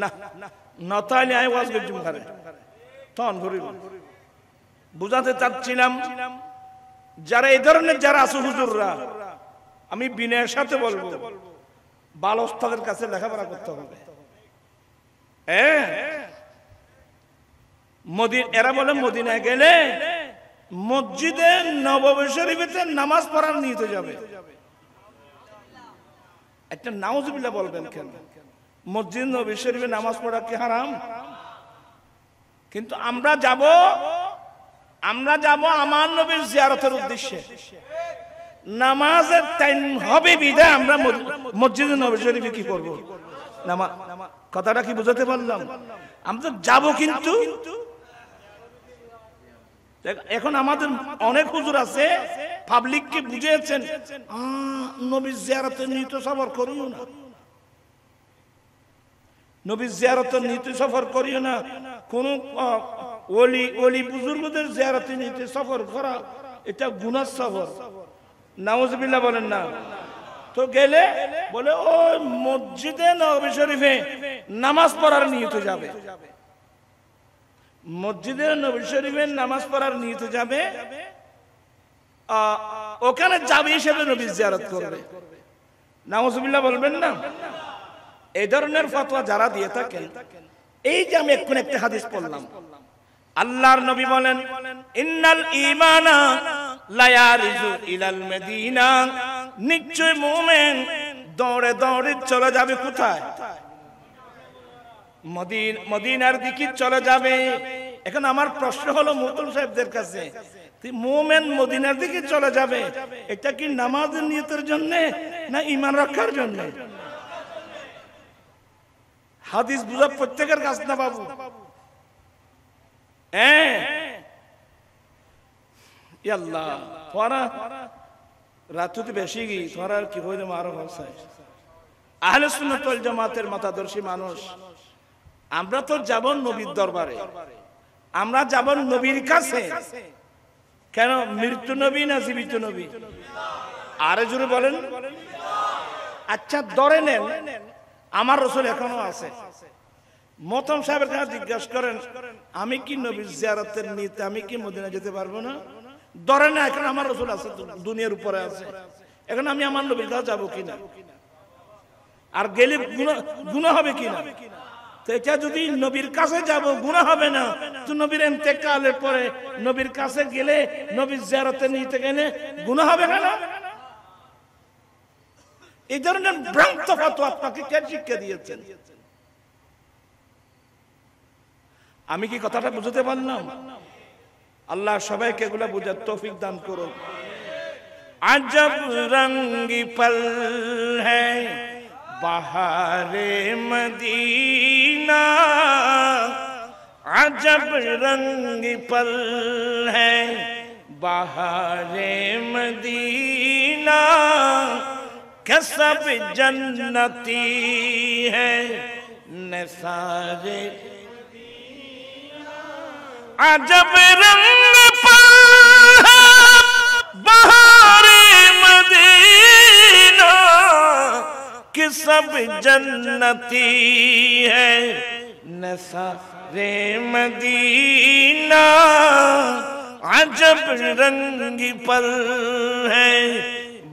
না না আমি ওয়াজ করছি মুখারে তখন ঘুরিব বুঝাতে চাচ্ছিলাম যারা এই ধরনের যারা আছে হুজুররা আমি বিনয়ের সাথে বলবো বাল কাছে লেখাপড়া করতে হবে এরা বলে মদিনায় গেলে মসজিদে নববী শরীফেতে নামাজ পড়ার নিতে যাবে একটা নাউজবিল্লা বলবেন কেন মসজিদ নবী শরীফে নামাজ পড়া কি হারাম কিন্তু আমরা যাব আমরা যাব আমার নবীর জিয়ারতের উদ্দেশ্যে নামাজের টাইম হবে বিদায় আমরা মসজিদ নবী শরীফে কি করব নামাজ কথাটা কি বুঝাতে পারলাম আমরা যাব কিন্তু এখন আমাদের অনেক হুজুর আছে কে বুঝিয়েছেন নবী জিয়ারতের নিত সফর করিও না নবী জিয়ারতের নিতে সফর করিও না কোন অলি ওলি বুজুর্গদের জিয়ারতের নিতে সফর করা এটা গুনার সফর নাউজবিল্লা বলেন না তো গেলে বলে ওই মসজিদে নবী শরীফে নামাজ পড়ার নিয়ত যাবে মসজিদের নবী শরীফের নামাজ পড়ার নিহিত যাবে ওখানে যাবে হিসেবে নবী জিয়ারত করবে নামাজ বলবেন না এই ধরনের ফতোয়া যারা দিয়ে থাকেন এই যে আমি এক্ষুনি একটা হাদিস পড়লাম আল্লাহর নবী বলেন ইন্নাল ইমানা লায়ারিজু ইলাল মেদিনা নিশ্চয় মুমিন দৌড়ে দৌড়ে চলে যাবে কোথায় মদিনার দিকে চলে যাবে এখন আমার প্রশ্ন হলো মুতুল সাহেবদের কাছে মোমেন মদিনার দিকে চলে যাবে এটা কি নামাজ নিয়তের জন্য না ইমান রক্ষার জন্য হাদিস বুঝা প্রত্যেকের কাছ না বাবু হ্যাঁ। বেশি কি আরো আহলে সুন্নাত ওয়াল জামাতের মতাদর্শী মানুষ আমরা তো যাব নবীর দরবারে আমরা যাব নবীর কাছে কেন মৃত্যু নবী না জীবিত নবী আরে জোরে বলেন আচ্ছা ধরে নেন আমার রসুল এখনো আছে মতম সাহেবের কাছে জিজ্ঞাসা করেন আমি কি নবীর জিয়ারতের নিতে আমি কি মদিনা যেতে পারবো না ধরে না এখন আমার রসুল আছে দুনিয়ার উপরে আছে এখন আমি আমার নবীর কাছে যাবো কিনা আর গেলে গুণ হবে কিনা যদি নবীর কাছে যাব গুণা হবে না তো নবীর এতেকালের পরে নবীর কাছে গেলে নবীর নিতে গেলে গুণা হবে এই ধরনের ভ্রান্ত আপনাকে কে শিক্ষা দিয়েছেন আমি কি কথাটা বুঝতে পারলাম আল্লাহ সবাইকে এগুলো বুঝার তৌফিক দান করুন আজব রঙ্গি পল হ্যাঁ বাহারে মদী عجب رنگ پر ہے بہار مدینہ کسب جنتی ہے نسار عجب رنگ پر ہے بہار کہ سب جنتی ہے نصر مدینہ عجب رنگ پر ہے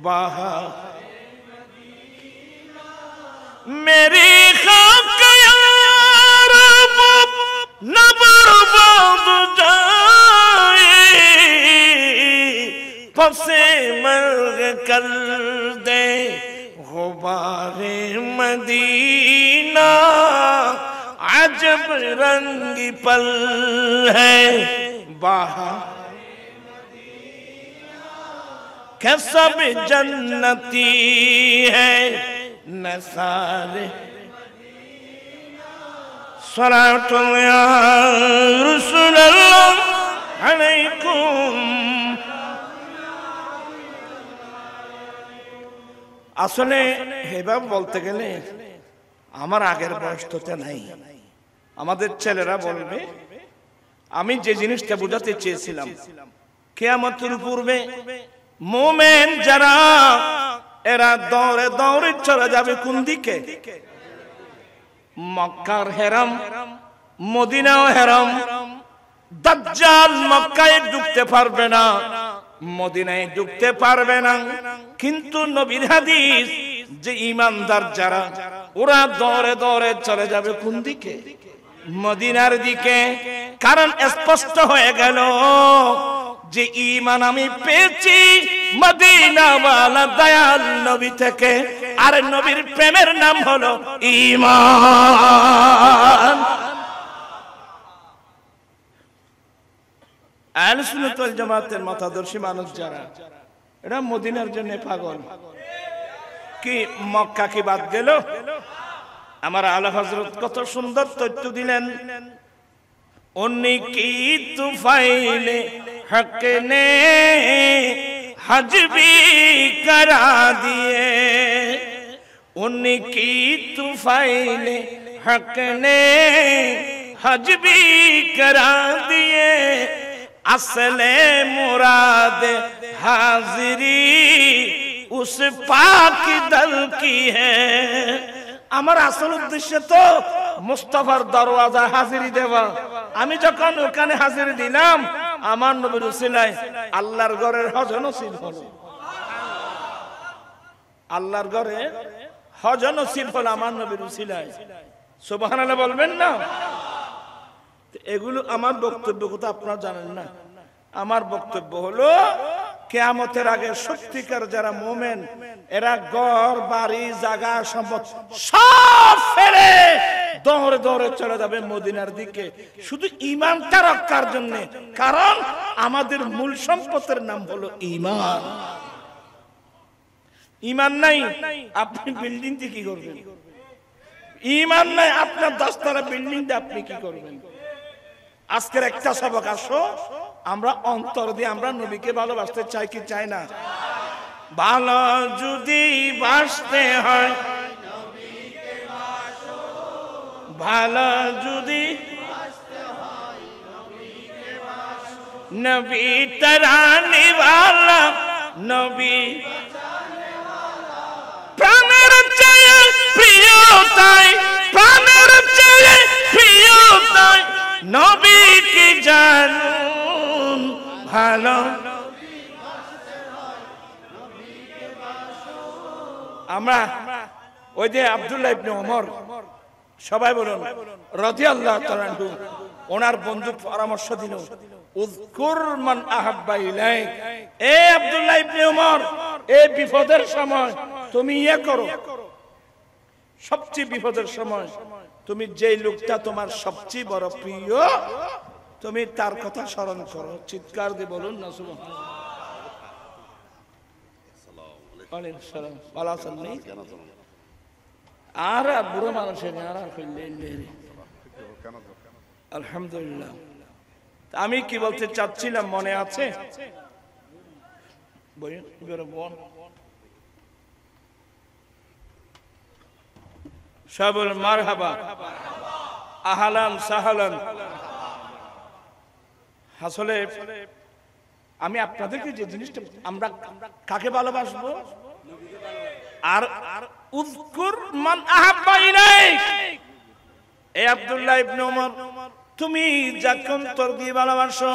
باہا میری یا رب برباد جائے پسے مرگ کر دے غبار مدینہ عجب رنگ پل ہے بہا کہ سب جنتی ہے نسارے صلات اللہ رسول اللہ علیکم আসলে হেবাব বলতে গেলে আমার আগের বয়স তো নাই আমাদের ছেলেরা বলবে আমি যে জিনিসটা বোঝাতে চেয়েছিলাম কেয়ামতের পূর্বে মোমেন যারা এরা দৌড়ে দৌড়ে চলে যাবে কোন দিকে মক্কার হেরাম মদিনাও হেরাম দাজ্জাল মক্কায় ঢুকতে পারবে না মদিনায় ঢুকতে পারবে না কিন্তু নবীর হাদিস যে ইমানদার যারা ওরা দরে দরে চলে যাবে কোন দিকে মদিনার দিকে কারণ স্পষ্ট হয়ে গেল যে ইমান আমি পেয়েছি মদিনাওয়ালা দয়াল নবী থেকে আর নবীর প্রেমের নাম হলো ইমান আহলসুনতল জামাতের মাথাদর্শী মানুষ যারা এরা মদিনার জন্য পাগল কি মক্কা কি বাদ গেল আমার আলা হজরত কত সুন্দর তথ্য দিলেন উনি কি তুফাইলে নে হজবি করা দিয়ে উনি কি তুফাইলে হকনে হজবি করা দিয়ে আসলে মুরাদ হাজিরি উস পাক দল কি আমার আসল উদ্দেশ্য তো মুস্তফার দরওয়াজা হাজিরি দেওয়া আমি যখন ওখানে হাজিরি দিলাম আমার নবীর উসিলায় আল্লাহর ঘরের হজন সিল হল আল্লাহর ঘরে হজন সিল হল আমার নবীর উসিলায় সুবাহ বলবেন না এগুলো আমার বক্তব্য কথা আপনারা জানেন না আমার বক্তব্য হলো কেয়ামতের আগে সত্যিকার যারা মোমেন এরা ঘর বাড়ি জাগা সম্পদ সব ফেলে দৌড়ে দৌড়ে চলে যাবে মদিনার দিকে শুধু ইমানটা রক্ষার জন্য কারণ আমাদের মূল সম্পদের নাম হলো ইমান ইমান নাই আপনি বিল্ডিংটি কি করবেন ইমান নাই আপনার দশতলা বিল্ডিংটা আপনি কি করবেন আজকের একটা সবক আসো আমরা অন্তর দিয়ে আমরা নবীকে ভালোবাসতে চাই কি চাই না ভালো যদি বাসতে হয় ভালো যদি নবী তরানি ভালো নবী প্রাণের চেয়ে প্রিয় তাই প্রাণের চেয়ে প্রিয় তাই নবীকে জানুন ভালো আমরা ওই যে আবদুল্লাহ ইবনে ওমর সবাই বলুন রদি আল্লাহ তালান্টু ওনার বন্ধু পরামর্শ দিল উজকুর মান আহাব্বা ইলাইক এ আব্দুল্লাহ ইবনে ওমর এই বিপদের সময় তুমি ইয়ে করো সবচেয়ে বিপদের সময় তুমি যেই লোকটা তোমার সবচেয়ে বড় প্রিয় তুমি তার কথা স্মরণ করো চিৎকার দিয়ে বলুন না শুভ আর বুড়ো মানুষের আলহামদুলিল্লাহ আমি কি বলতে চাচ্ছিলাম মনে আছে সবল আহালান সাহালান আসলে আমি আপনাদেরকে যে জিনিসটা আমরা কাকে ভালোবাসবো আর উৎকুর মান আহাবাই নাই এ আব্দুল্লাহ ইবনে ওমর তুমি যখন তোর দিয়ে ভালোবাসো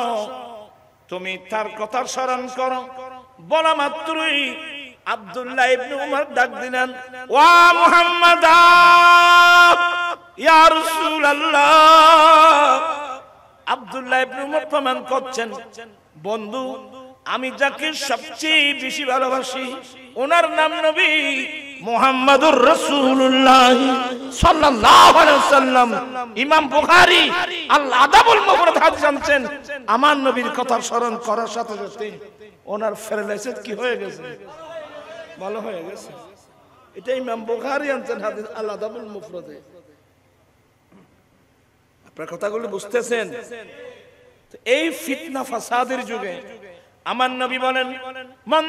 তুমি তার কথা স্মরণ করো বলা মাত্রই আব্দুল্লাহ ইবনে উমর ডাক দিলেন ওয়া মুহাম্মদ ইয়া রাসূলুল্লাহ আব্দুল্লাহ ইবনে উমর প্রমাণ করছেন বন্ধু আমি যাকে সবচেয়ে বেশি ভালোবাসি ওনার নাম নবী মোহাম্মদুর রাসূলুল্লাহ সাল্লাল্লাহু আলাইহি সাল্লাম ইমাম বুখারী আল আদাবুল মুফরাদ হাদিস আনছেন আমার নবীর কথা স্মরণ করার সাথে সাথে ওনার প্যারালাইসিস কি হয়ে গেছে ভালো হয়ে গেছে এটা ইমাম বোখারি আনছেন হাদিস আল্লাহুল মুফরদে আপনার কথাগুলো বুঝতেছেন এই ফিতনা ফাসাদের যুগে আমার নবী বলেন মান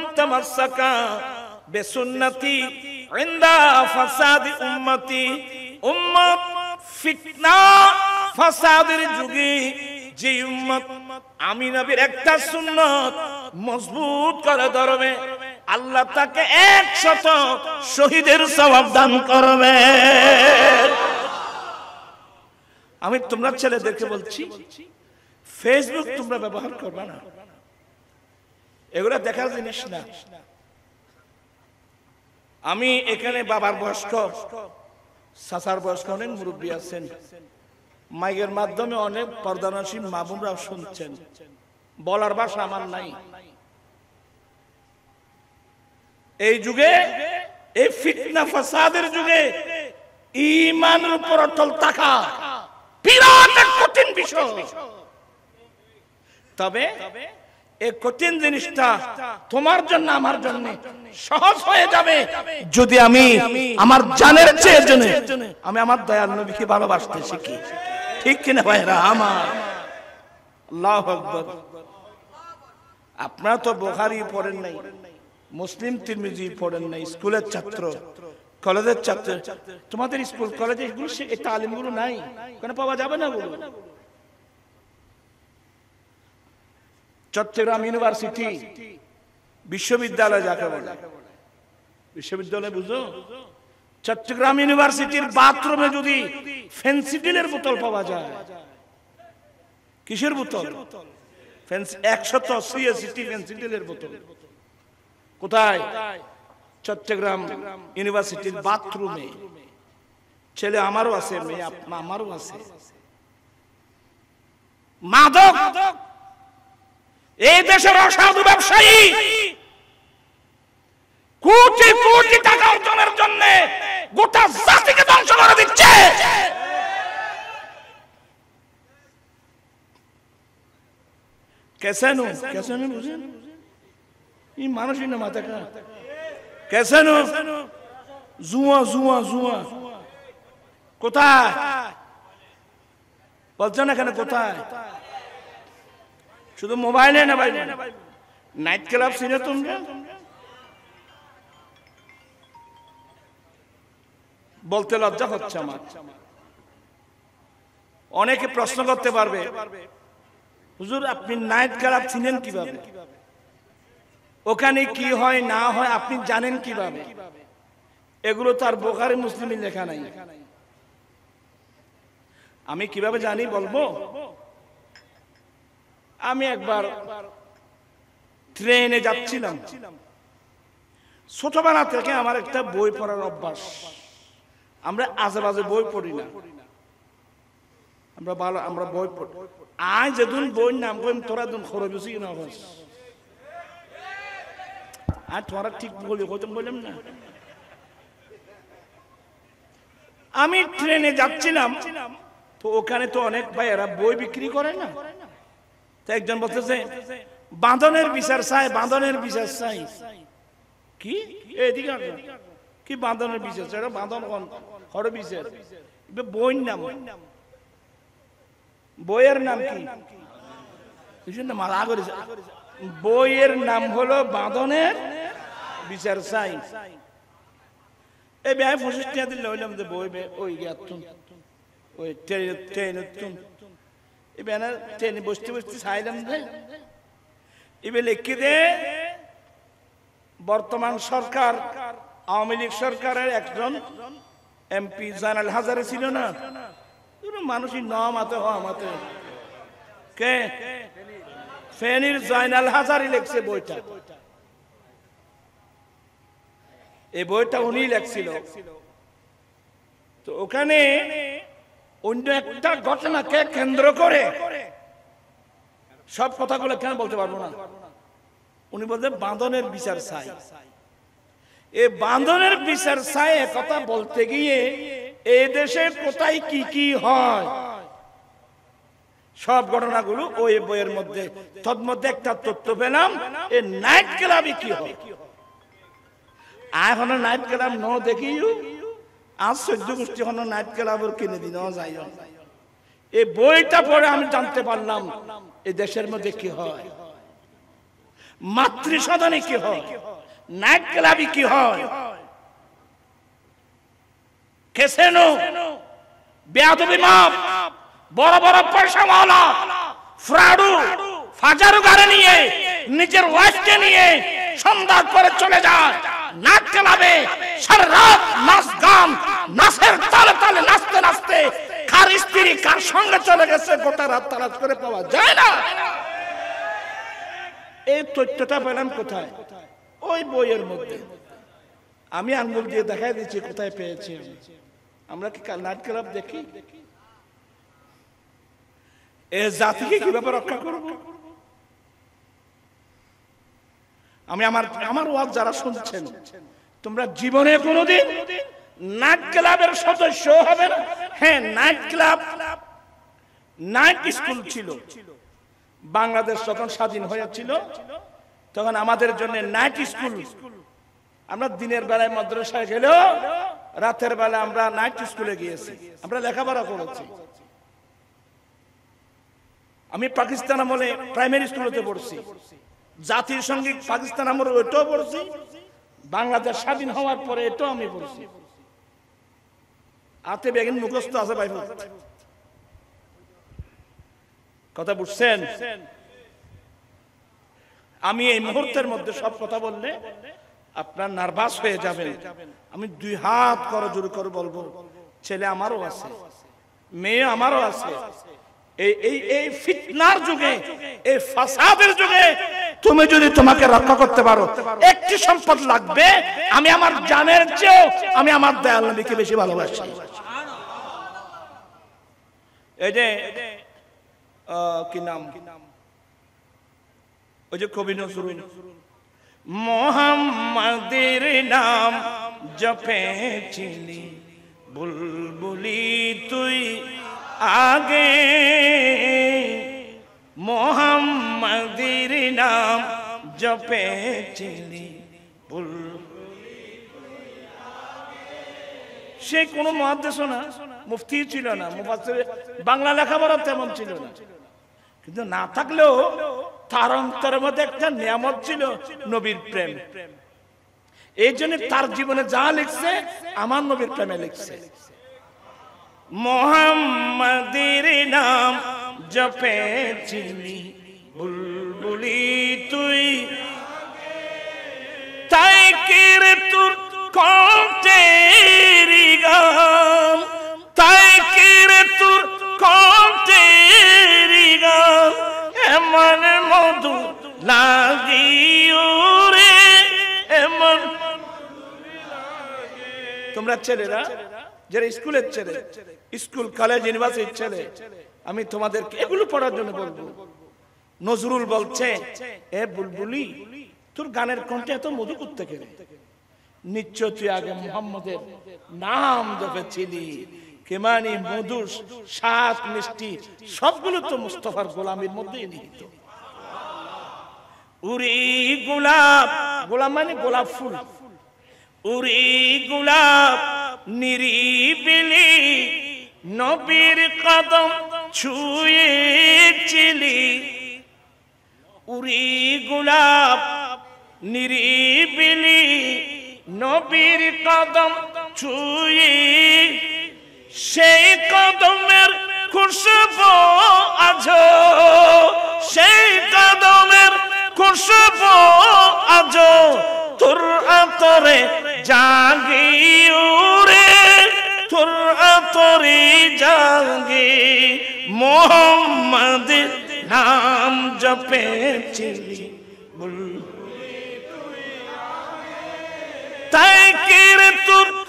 বেসুন্নতি ইন্দা ফাসাদি উম্মতি উম্মত ফিতনা ফাসাদের যুগে যে উম্মত আমি নবীর একটা সুন্নত মজবুত করে ধরবে আল্লাহ তাকে একশত শহীদের স্বভাব দান করবে আমি তোমরা ছেলে দেখে বলছি ফেসবুক তোমরা ব্যবহার করবে না এগুলা দেখার জিনিস না আমি এখানে বাবার বয়স্ক সাসার বয়স্ক অনেক মুরব্বী আছেন মাইকের মাধ্যমে অনেক পর্দানাসী মাবুমরা শুনছেন বলার ভাষা আমার নাই এই যুগে এই ফিটনা ফাসাদের যুগে ইমানের উপর অটল থাকা বিরাট কঠিন বিষয় তবে এই কঠিন জিনিসটা তোমার জন্য আমার জন্য সহজ হয়ে যাবে যদি আমি আমার জানের চেয়ে জন্য আমি আমার দয়াল নবীকে ভালোবাসতে শিখি ঠিক কিনা ভাইরা আমার আল্লাহ আকবার আপনারা তো বোখারি পড়েন নাই মুসলিম তিরমিজি পড়েন না স্কুলের ছাত্র কলেজের ছাত্র তোমাদের স্কুল কলেজে এগুলো এই তালিমগুলো নাই কেন পাওয়া যাবে না বলো চট্টগ্রাম ইউনিভার্সিটি বিশ্ববিদ্যালয় যাকে বলে বিশ্ববিদ্যালয় বুঝো চট্টগ্রাম ইউনিভার্সিটির বাথরুমে যদি ফেন্সিডিলের বোতল পাওয়া যায় কিসের বোতল একশত সিএসিটি ফেন্সিডিলের বোতল কোথায় চট্টগ্রাম ইউনিভার্সিটির বাথরুমে ছেলে আমারও আছে মেয়ে আমারও আছে মাদক এই দেশের অসাধু ব্যবসায়ী কোটি কোটি টাকা অর্জনের জন্য গোটা জাতিকে ধ্বংস করে দিচ্ছে কেসেনু কেসেনু বুঝেন ಈ ಮನುಷ್ಯನ ಮಾತಕ ಕೆಸನು জুয়া জুয়া জুয়া কোথায় বলছেন এখানে কোথায় শুধু মোবাইলে নাইট ক্লাব সিনে তোমরা বলতে লজ্জা হচ্ছে আমার অনেকে প্রশ্ন করতে পারবে হুজুর আপনি নাইট ক্লাব চিনেন কিভাবে ওখানে কি হয় না হয় আপনি জানেন কিভাবে এগুলো তার বোকারে মুসলিম লেখা নাই আমি কিভাবে জানি বলবো আমি একবার ট্রেনে যাচ্ছিলাম ছোটবেলা থেকে আমার একটা বই পড়ার অভ্যাস আমরা আজে বাজে বই পড়ি না আমরা ভালো আমরা বই পড়ি আজ যেদিন বইয়ের নাম কইম তোরা একদম খরচ না অভ্যাস আর তোরা ঠিক বলি হইতাম বললাম না আমি ট্রেনে যাচ্ছিলাম তো ওখানে তো অনেক ভাইয়েরা বই বিক্রি করে না তো একজন বলতেছে বাঁধনের বিচার চাই বাঁধনের বিচার চাই কি এদিকে কি বাঁধনের বিচার চাই বাঁধন কোন হর বিচার বইয়ের নাম বইয়ের নাম কি মালা করেছে বইয়ের নাম হলো বাঁধনের বিচার চাই এই ব্যয় পঁচিশ টাকা দিলে হইলাম যে বই ওই গিয়াতুন ওই এই ব্যানার ট্রেনে বসতে বসতে যে এবার লিখি দে বর্তমান সরকার আওয়ামী লীগ সরকারের একজন এমপি জানাল হাজারে ছিল না মানুষই ন মাতে হওয়া মাতে কে ফেনীর জয়নাল হাজারি লেখছে বইটা এই বইটা উনি লেখছিল তো ওখানে অন্য একটা ঘটনাকে কেন্দ্র করে সব কথাগুলো কেন বলতে পারবো না উনি বলতেন বাঁধনের বিচার চাই এ বাঁধনের বিচার চাই কথা বলতে গিয়ে এ দেশে কোথায় কি কি হয় সব ঘটনাগুলো ওই বইয়ের মধ্যে তদমধ্যে একটা তথ্য পেলাম এ নাইট ক্লাবে কি হবে এখন নাইট ক্লাব ন দেখি আজ সহ্য গোষ্ঠী হন নাইট ক্লাবের কিনে দিন যাই এই বইটা পড়ে আমি জানতে পারলাম এই দেশের মধ্যে কি হয় মাতৃসদনে কি হয় নাইট ক্লাবে কি হয় কেসেনো বেয়াদবি বড় বড় পয়সাওয়ালা ফ্রাডু ফাজারু গাড়ি নিয়ে নিজের ওয়াইফকে নিয়ে সন্ধ্যার পরে চলে যায় নাচ ক্লাবে সারা রাত নাচ গান নাচের তালে তালে নাচতে নাচতে কার স্ত্রী কার সঙ্গে চলে গেছে গোটা রাত তালাজ করে পাওয়া যায় না এই তথ্যটা পেলাম কোথায় ওই বইয়ের মধ্যে আমি আঙ্গুল দিয়ে দেখাই দিচ্ছি কোথায় পেয়েছি আমরা কি নাট ক্লাব দেখি এ জাতিকে কিভাবে রক্ষা করব আমি আমার আমার ওয়াজ যারা শুনছেন তোমরা জীবনে কোনোদিন নাইট ক্লাবের সদস্য হবে হ্যাঁ নাইট ক্লাব নাইট স্কুল ছিল বাংলাদেশ যখন স্বাধীন হয়েছিল তখন আমাদের জন্য নাইট স্কুল আমরা দিনের বেলায় মাদ্রাসায় গেলেও রাতের বেলা আমরা নাইট স্কুলে গিয়েছি আমরা লেখাপড়া করেছি আমি পাকিস্তান আমলে প্রাইমারি স্কুলেতে পড়ছি জাতির সঙ্গে পাকিস্তান আমলে ওইটাও পড়ছি বাংলাদেশ স্বাধীন হওয়ার পরে এটাও আমি পড়ছি আতে বেগিন মুখস্থ আছে ভাই কথা বুঝছেন আমি এই মুহূর্তের মধ্যে সব কথা বললে আপনার নার্ভাস হয়ে যাবে আমি দুই হাত করে জোর করে বলবো ছেলে আমারও আছে মেয়ে আমারও আছে এই এই এই ফিতনার যুগে এই ফাসাদের যুগে তুমি যদি তোমাকে রক্ষা করতে পারো একটি সম্পদ লাগবে আমি আমার জানের চেয়েও আমি আমার দয়াল নবীকে বেশি ভালোবাসি এই যে কি নাম ওই যে কবি নজরুল মোহাম্মদের নাম জপে চিনি বুলবুলি তুই আগে মোহাম্মদির নাম চিলি ভুল সে কোনো মহাদেশ না মুফতি ছিল না মুফাসির বাংলা লেখাপড়া তেমন ছিল না কিন্তু না থাকলেও তার অন্তরের মধ্যে একটা নিয়ামত ছিল নবীর প্রেম এই জন্য তার জীবনে যা লিখছে আমার নবীর প্রেমে লিখছে মোহাম্মদের নাম চিনি বুলবুলি তুই তাই কির তুর কটেরি গাম তাই কির তুর কটেরি এমন মধু লাগিও রে এমন তোমরা ছেলেরা যারা স্কুলের ছেলে স্কুল কলেজ ইউনিভার্সিটির ছেলে আমি তোমাদেরকে এগুলো পড়ার জন্য বলবো নজরুল বলছে এ বুলবুলি তোর গানের কণ্ঠে এত মধু করতে নিশ্চয় তুই আগে মোহাম্মদের নাম জপেছিলি কেমানি মধু সাত মিষ্টি সবগুলো তো মুস্তফার গোলামের মধ্যে নিহিত উরি গোলাপ গোলাপ মানে গোলাপ ফুল উরি গোলাপ নিরিবিলি নবীর কদম ছুঁয়েছিলি উরি গুলাব নিরিবিলি নবীর কদম ছুঁয়ে সেই কদমের খুশব আজ সেই কদমের খুশব আজ তোর আতরে জাগিউরে تور توری جاگی مد نام جپے چلی بل تے کے ر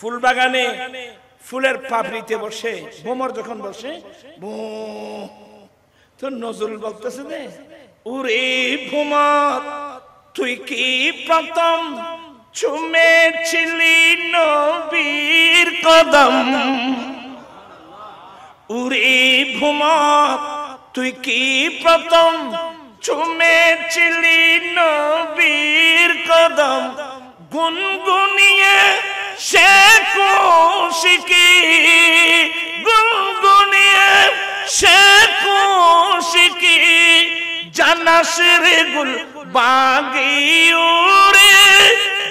ফুল বাগানে ফুলের পাপড়িতে বসে বোমর যখন বসে তো নজরুল বলতেছে রে উরে ভুমর তুই কি প্রথম চুমেছিলি নবীর কদম উরে ভুমর তুই কি প্রথম চুমেছিলি নবীর কদম গুনগুনিয়ে সে কৌশিকি গুনগুনিয়ে সে কৌশিকি জানাসের গুল বাগি উড়ে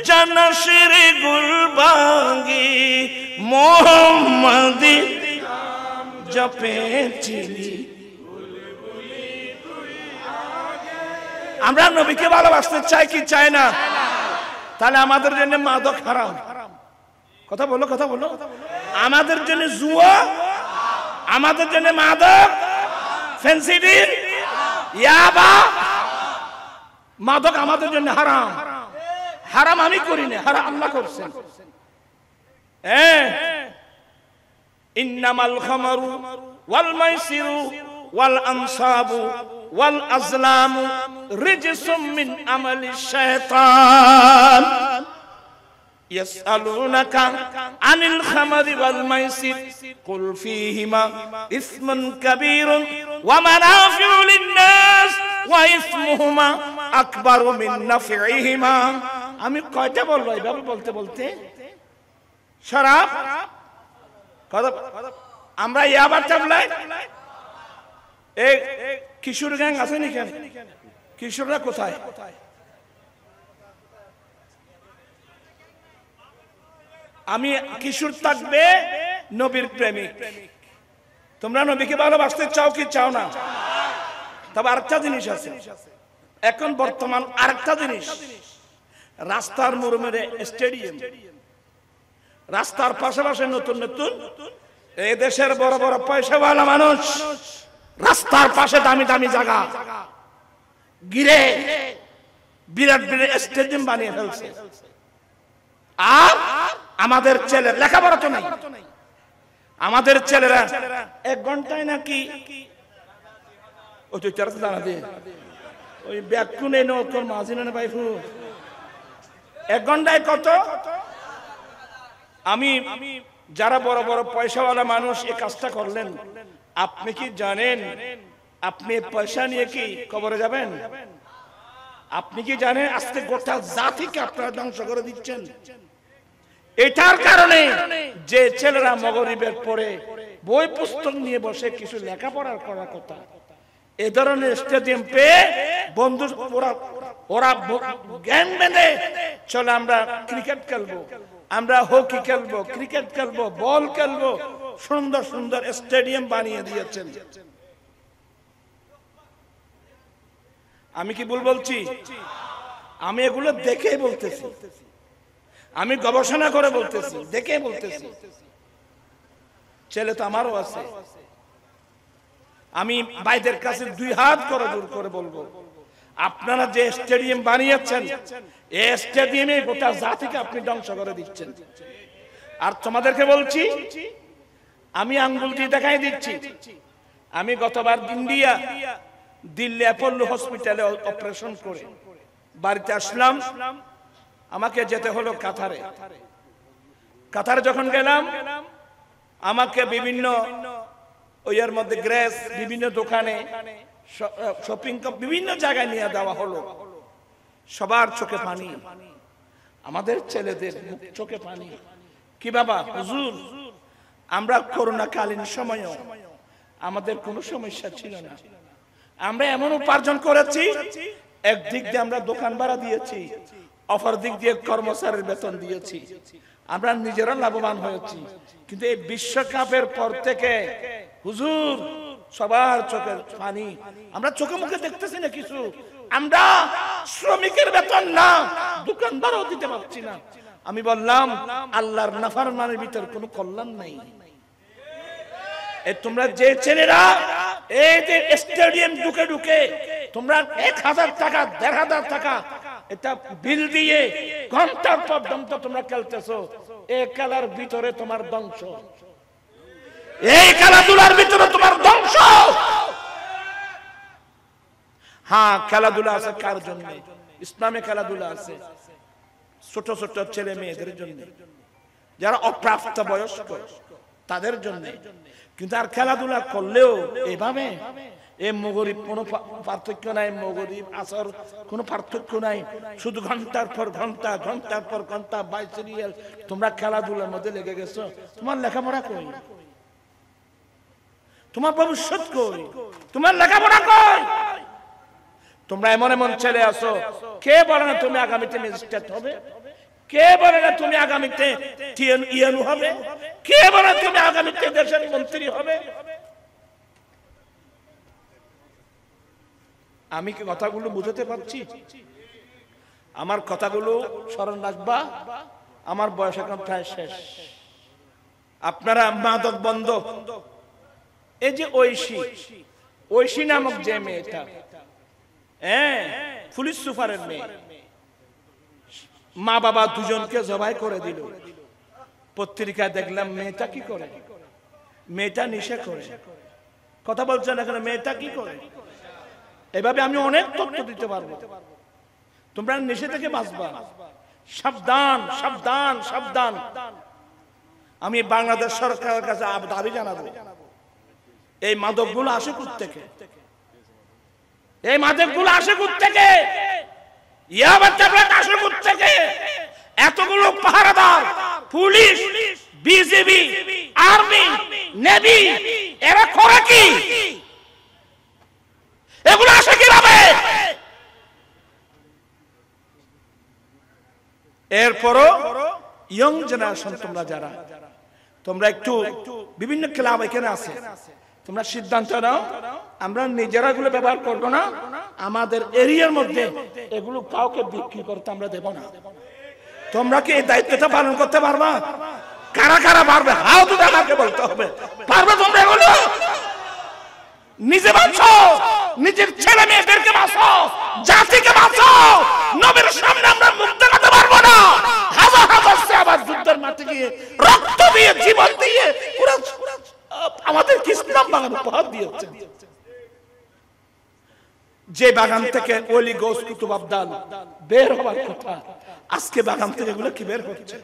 জানাসের গুল বাগি মোহাম্মদি জপেছিলি আমরা নবীকে ভালোবাসতে চাই কি চাই না তাহলে আমাদের জন্য মাদক হারাম কথা বলো কথা বলো আমাদের জন্য জুয়া আমাদের জন্য মাদক ফেন্সিডিল মাদক আমাদের জন্য হারাম হারাম আমি করি না হারাম আল্লাহ করছেন ইন্নামাল খামারু ওয়াল মাইসিরু ওয়াল আনসাবু ওয়াল আজলামু রিজসুম মিন আমালি শাইতান يسألونك عن الخمر والميسر قل فيهما إثم كبير ومنافع للناس وإثمهما أكبر من نفعهما আমি কয়টা বলবো এইভাবে বলতে বলতে শরাব আমরা ইয়াবার চাপলাই এই কিশোর গ্যাং আছে নাকি কিশোররা কোথায় কোথায় আমি কিশোর থাকবে নবীর প্রেমিক তোমরা নবীকে ভালোবাসতে চাও কি চাও না তবে আরেকটা জিনিস আছে এখন বর্তমান আরেকটা জিনিস রাস্তার মোড়ে স্টেডিয়াম রাস্তার পাশাপাশি নতুন নতুন এই দেশের বড় বড় পয়সাওয়ালা মানুষ রাস্তার পাশে দামি দামি জায়গা গিরে বিরাট বিরাট স্টেডিয়াম বানিয়ে ফেলছে আর আমাদের ছেলের লেখাপড়া তো নাই আমাদের ছেলেরা এক ঘন্টায় নাকি ওই তো দানা দিয়ে ওই ব্যাকুন এনে তোর মাঝি না ভাইফু এক ঘন্টায় কত আমি যারা বড় বড় পয়সাওয়ালা মানুষ এই কাজটা করলেন আপনি কি জানেন আপনি পয়সা নিয়ে কি কবরে যাবেন আপনি কি জানেন আজকে গোটা জাতিকে আপনারা ধ্বংস করে দিচ্ছেন এটার কারণে যে ছেলেরা মগরিবের পরে বই পুস্তক নিয়ে বসে কিছু লেখাপড়ার করার কথা এ ধরনের স্টেডিয়াম পেয়ে বন্ধু ওরা ওরা গ্যাং বেঁধে চলো আমরা ক্রিকেট খেলবো আমরা হকি খেলবো ক্রিকেট খেলবো বল খেলবো সুন্দর সুন্দর স্টেডিয়াম বানিয়ে দিয়েছেন আমি কি ভুল বলছি আমি এগুলো দেখেই বলতেছি আমি গবেষণা করে বলতেছি দেখে বলতেছি ছেলে তো আমারও আছে আমি বাইদের কাছে দুই হাত করে দূর করে বলবো আপনারা যে স্টেডিয়াম বানিয়েছেন এই স্টেডিয়ামে গোটা জাতিকে আপনি ধ্বংস করে দিচ্ছেন আর তোমাদেরকে বলছি আমি আঙ্গুলটি দেখাই দিচ্ছি আমি গতবার ইন্ডিয়া দিল্লি অ্যাপোলো হসপিটালে অপারেশন করে বাড়িতে আসলাম আমাকে যেতে হলো কাতারে কাতারে যখন গেলাম আমাকে বিভিন্ন ওইয়ের মধ্যে গ্রেস বিভিন্ন দোকানে শপিং বিভিন্ন জায়গায় নিয়ে দেওয়া হলো সবার চোখে পানি আমাদের ছেলেদের চোখে পানি কি বাবা হুজুর আমরা করোনাকালীন সময়ও আমাদের কোনো সমস্যা ছিল না আমরা এমন উপার্জন করেছি একদিক দিয়ে আমরা দোকান ভাড়া দিয়েছি অফার দিক দিয়ে কর্মচারীর বেতন দিয়েছি আমরা নিজেরা লাভবান হয়েছি কিন্তু এই বিশ্বকাপের পর থেকে হুজুর সবার চোখে পানি আমরা চোখে মুখে দেখতেছি না কিছু আমরা শ্রমিকের বেতন না দোকানদারও দিতে পারছি না আমি বললাম আল্লাহর নাফার মানের ভিতর কোনো কল্যাণ নাই তোমরা যে ছেলেরা এই যে স্টেডিয়াম ঢুকে ঢুকে তোমরা এক হাজার টাকা দেড় হাজার টাকা এটা বিল দিয়ে ঘন্টার পর তোমরা খেলতেছো এই খেলার ভিতরে তোমার ধ্বংস এই খেলাধুলার ভিতরে তোমার ধ্বংস হ্যাঁ খেলাধুলা আছে কার জন্য ইসলামে খেলাধুলা আছে ছোট ছোট ছেলে মেয়েদের জন্য যারা অপ্রাপ্ত বয়স্ক তাদের জন্য কিন্তু আর খেলাধুলা করলেও এভাবে এ মগরীব কোনো পার্থক্য নাই মগরীব আসার কোনো পার্থক্য নাই শুধু ঘন্টার পর ঘন্টা ঘন্টার পর ঘন্টা বাই সিরিয়াল তোমরা খেলাধুলার মধ্যে লেগে গেছো তোমার লেখাপড়া কই তোমার ভবিষ্যৎ কই তোমার লেখাপড়া কই তোমরা এমন এমন ছেলে আছো কে বলে না তুমি আগামীতে ম্যাজিস্ট্রেট হবে কে বলে না তুমি আগামীতে ইয়েনু হবে কে বলে তুমি আগামীতে দেশের মন্ত্রী হবে আমি কি কথাগুলো বুঝাতে পারছি আমার কথাগুলো স্মরণ রাখবা আমার বয়স এখন প্রায় শেষ আপনারা মাদক বন্ধ এই যে ঐশী ঐশী নামক যে মেয়েটা হ্যাঁ পুলিশ সুপারের মেয়ে মা বাবা দুজনকে জবাই করে দিল পত্রিকায় দেখলাম মেয়েটা কি করে মেয়েটা নিষেধ করে কথা বলছেন এখন মেয়েটা কি করে এভাবে আমি অনেক তথ্য দিতে পারবো তোমরা নেশে থেকে বাঁচবা সাবধান সাবধান সাবধান আমি বাংলাদেশ সরকারের কাছে দাবি জানাবো এই মাদকগুলো আসে থেকে এই মাদকগুলো আসে থেকে আসে থেকে এতগুলো পাহারাদার পুলিশ বিজেপি আর্মি নেভি এরা করে কি এগুলো আসে কিভাবে এরপরও ইয়ং জেনারেশন তোমরা যারা তোমরা একটু বিভিন্ন ক্লাব এখানে আছে তোমরা সিদ্ধান্ত নাও আমরা নিজেরা এগুলো ব্যবহার করবো না আমাদের এরিয়ার মধ্যে এগুলো কাউকে বিক্রি করতে আমরা দেব না তোমরা কি এই দায়িত্বটা পালন করতে পারবা কারা কারা পারবে হাও তো আমাকে বলতে হবে পারবে তোমরা এগুলো নিজে বাঁচো নিজের ছেলে মেয়েদেরকে বাঁচো জাতিকে বাঁচো নবীর সামনে আমরা মুখ দেখাতে পারবো না হাজার হাজার সে আবার যুদ্ধের মাঠে গিয়ে রক্ত দিয়ে জীবন দিয়ে আমাদের ইসলাম উপহার যে বাগান থেকে অলি গোস কুতুব বের হবার কথা আজকে বাগান থেকে এগুলো কি বের হচ্ছে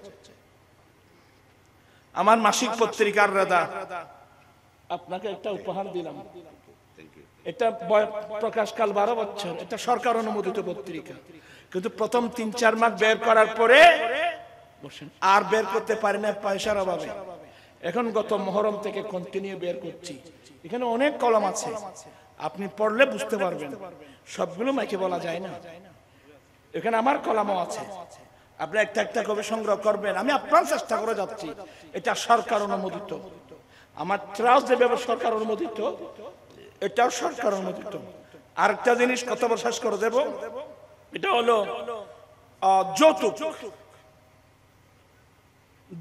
আমার মাসিক পত্রিকার রাদা আপনাকে একটা উপহার দিলাম এটা প্রকাশকাল বারো বছর এটা সরকার অনুমোদিত পত্রিকা কিন্তু প্রথম তিন চার মাস বের করার পরে আর বের করতে পারি না পয়সার অভাবে এখন গত মহরম থেকে কন্টিনিউ বের করছি এখানে অনেক কলম আছে আপনি পড়লে বুঝতে পারবেন সবগুলো মাইকে বলা যায় না এখানে আমার কলামও আছে আপনি একটা একটা কবি সংগ্রহ করবেন আমি আপনার চেষ্টা করে যাচ্ছি এটা সরকার অনুমোদিত আমার ট্রাস্ট যেভাবে সরকার অনুমোদিত এটাও সরকার অনুমোদিত আরেকটা জিনিস কত শেষ করে দেব এটা হলো যৌতুক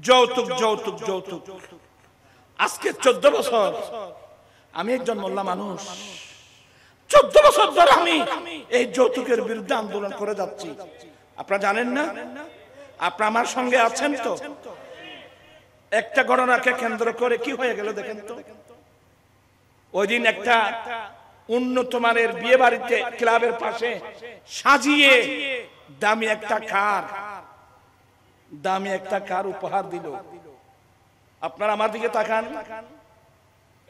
যৌতুক যৌতুক যৌতুক আজকে চোদ্দ বছর আমি একজন মোল্লা মানুষ চোদ্দ বছর ধরে আমি এই যৌতুকের বিরুদ্ধে আন্দোলন করে যাচ্ছি আপনারা জানেন না আপনারা আমার সঙ্গে আছেন তো একটা ঘটনাকে কেন্দ্র করে কি হয়ে গেল দেখেন তো ওই দিন একটা উন্নত মানের বিয়ে বাড়িতে ক্লাবের পাশে সাজিয়ে দামি একটা কার দামি একটা কার উপহার দিল আপনারা আমার দিকে তাকান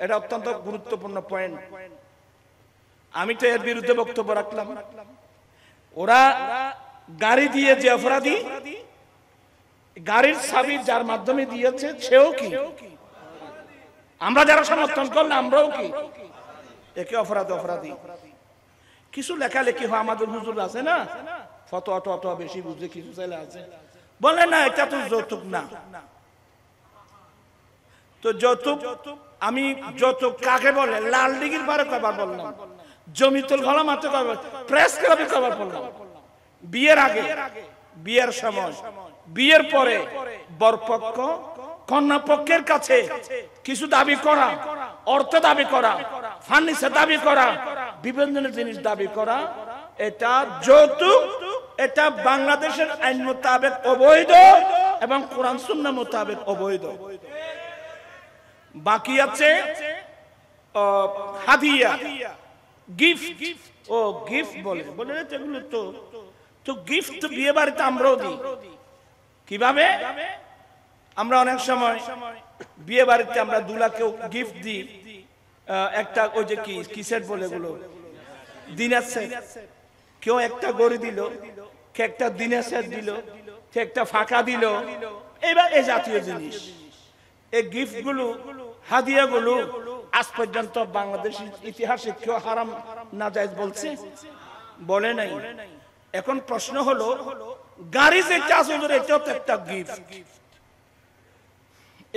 এটা অত্যন্ত গুরুত্বপূর্ণ পয়েন্ট আমি তো এর বিরুদ্ধে বক্তব্য রাখলাম ওরা গাড়ি দিয়ে যে অপরাধী গাড়ির সাবি যার মাধ্যমে দিয়েছে সেও কি আমরা যারা সমর্থন করলাম আমরাও কি একে অপরাধ অপরাধী কিছু লেখালেখি হয় আমাদের হুজুর আছে না ফত অত অত বেশি বুঝলে কিছু ছেলে আছে বলে না এটা তো যৌতুক না তো যৌতুক আমি যৌতুক কাকে বলে লাল ডিগির পারে কবার বললাম তোল ঘলা মাত্র কবার প্রেস ক্লাবে কবার বললাম বিয়ের আগে বিয়ের সময় বিয়ের পরে বরপক্ষ কন্যা পক্ষের কাছে কিছু দাবি করা অর্থ দাবি করা ফার্নিচার দাবি করা বিভিন্ন জিনিস দাবি করা এটা যৌতুক এটা বাংলাদেশের আইন মোতাবেক অবৈধ এবং কোরআন সুন্না মোতাবেক অবৈধ বাকি আছে হাদিয়া গিফট ও গিফট বলে বলে এগুলো তো তো গিফট বিয়ে বাড়িতে আমরাও দিই কিভাবে আমরা অনেক সময় বিয়ে বাড়িতে আমরা কেউ গিফট দিই একটা ওই যে কি কিসের বলে গুলো দিনের আছে কেউ একটা গড়ি দিল কে একটা দিনের সেট দিল কে একটা ফাঁকা দিল এবার এ জাতীয় জিনিস এই গিফট গুলো হাদিয়া গুলো আজ পর্যন্ত বাংলাদেশ ইতিহাসে কেউ হারাম না যায় বলছে বলে নাই এখন প্রশ্ন হলো গাড়ি যে হয়ে আসলে এটাও তো একটা গিফট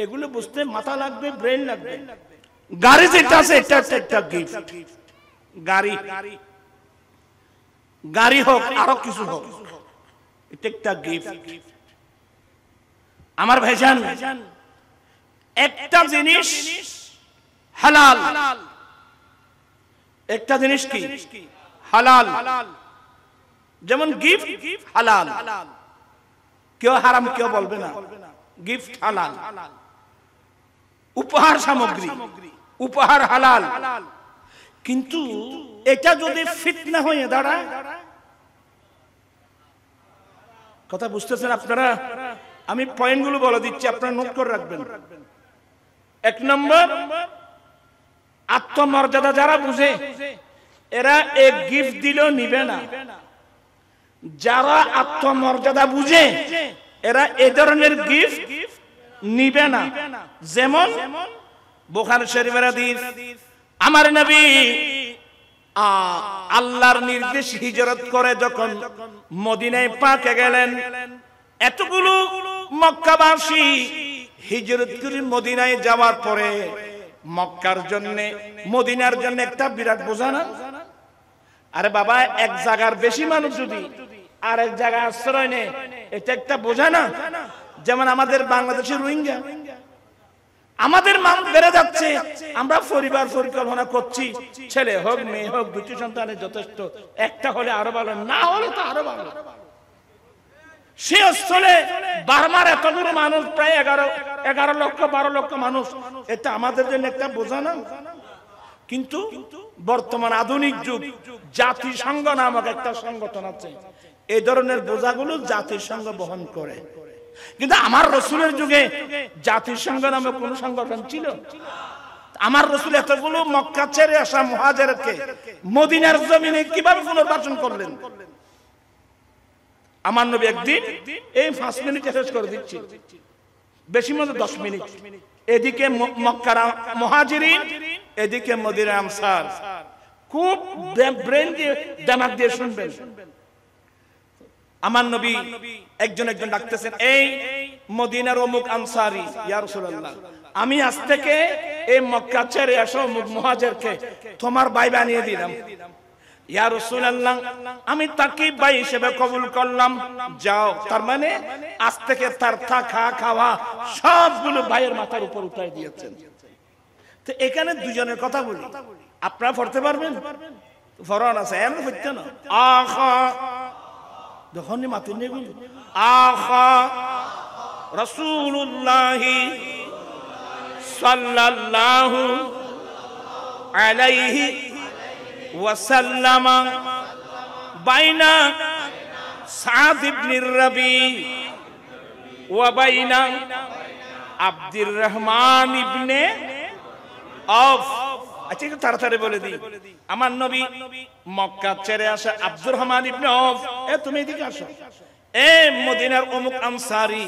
এগুলো বুঝতে মাথা লাগবে ব্রেন লাগবে গাড়ি যেটা আছে এটা একটা গিফট গাড়ি গাড়ি হোক আরো কিছু হোক এটা একটা গিফট আমার ভাইজান একটা জিনিস হালাল একটা জিনিস কি হালাল যেমন গিফট হালাল কেউ হারাম কেউ বলবে না গিফট হালাল উপহার সামগ্রী উপহার হালাল কিন্তু এটা যদি না হয়ে দাঁড়ায় কথা বুঝতেছেন আপনারা আমি পয়েন্টগুলো বলে দিচ্ছি আপনারা নোট করে রাখবেন এক নম্বর আত্মমর্যাদা যারা বুঝে এরা এক গিফট দিলেও নিবে না যারা আত্মমর্যাদা বুঝে এরা এ ধরনের গিফট নিবে না যেমন বোখার শরীফের হাদিস আমার নবী আল্লাহর নির্দেশ হিজরত করে যখন মদিনায় পাকে গেলেন এতগুলো মক্কাবাসী হিজরত করে মদিনায় যাওয়ার পরে মক্কার জন্য মদিনার জন্য একটা বিরাট বোঝা না আরে বাবা এক জায়গার বেশি মানুষ যদি আর এক জায়গায় আশ্রয় নেই এটা একটা বোঝা না যেমন আমাদের বাংলাদেশের রোহিঙ্গা আমাদের মান বেড়ে যাচ্ছে আমরা পরিবার পরিকল্পনা করছি ছেলে হোক মেয়ে হোক দুটি সন্তানের যথেষ্ট একটা হলে আরো ভালো না হলে তো আরো ভালো সে মানুষ প্রায় এগারো এগারো লক্ষ বারো লক্ষ মানুষ এটা আমাদের জন্য একটা বোঝা না কিন্তু বর্তমান আধুনিক যুগ জাতিসংঘ নামক একটা সংগঠন আছে এই ধরনের বোঝাগুলো জাতিসংঘ বহন করে কিন্তু আমার রসুলের যুগে জাতিসংঘ নামে কোন সংগঠন ছিল আমার রসুল এতগুলো মক্কা ছেড়ে আসা মহাজারকে মদিনার জমিনে কিভাবে পুনর্বাসন করলেন আমার নবী একদিন এই পাঁচ মিনিটে শেষ করে দিচ্ছি বেশি মতো দশ মিনিট এদিকে মক্কার মহাজিরিন এদিকে মদিনা আনসার খুব ব্রেন দিয়ে দামাক দিয়ে শুনবেন আমার নবী একজন একজন ডাকতেছেন এই মদিনার অমুক আনসারি ইয়ার সুরাল্লাহ আমি আজ থেকে এই মক্কা ছেড়ে আসো অমুক মহাজেরকে তোমার ভাই বানিয়ে দিলাম ইয়ার রাসূলুল্লাহ আমি তাকে ভাই হিসেবে কবুল করলাম যাও মানে তার মানে আজ থেকে তার থাকা খাওয়া সবগুলো ভাইয়ের মাথার উপর উঠাই দিয়েছেন তো এখানে দুজনের কথা বলি আপনারা পড়তে পারবেন ফরন আছে এমন না دخلني ما تنبيل آخا رسول الله صلى الله عليه وسلم بين سعد بن الربيع وبين عبد الرحمن بن عوف আচ্ছা একটু তাড়াতাড়ি বলে দিই আমার নবী মক্কা ছেড়ে আসে আব্দুর রহমান ইবনে আউফ এ তুমি এদিকে আসো এ মদিনার অমুক আনসারি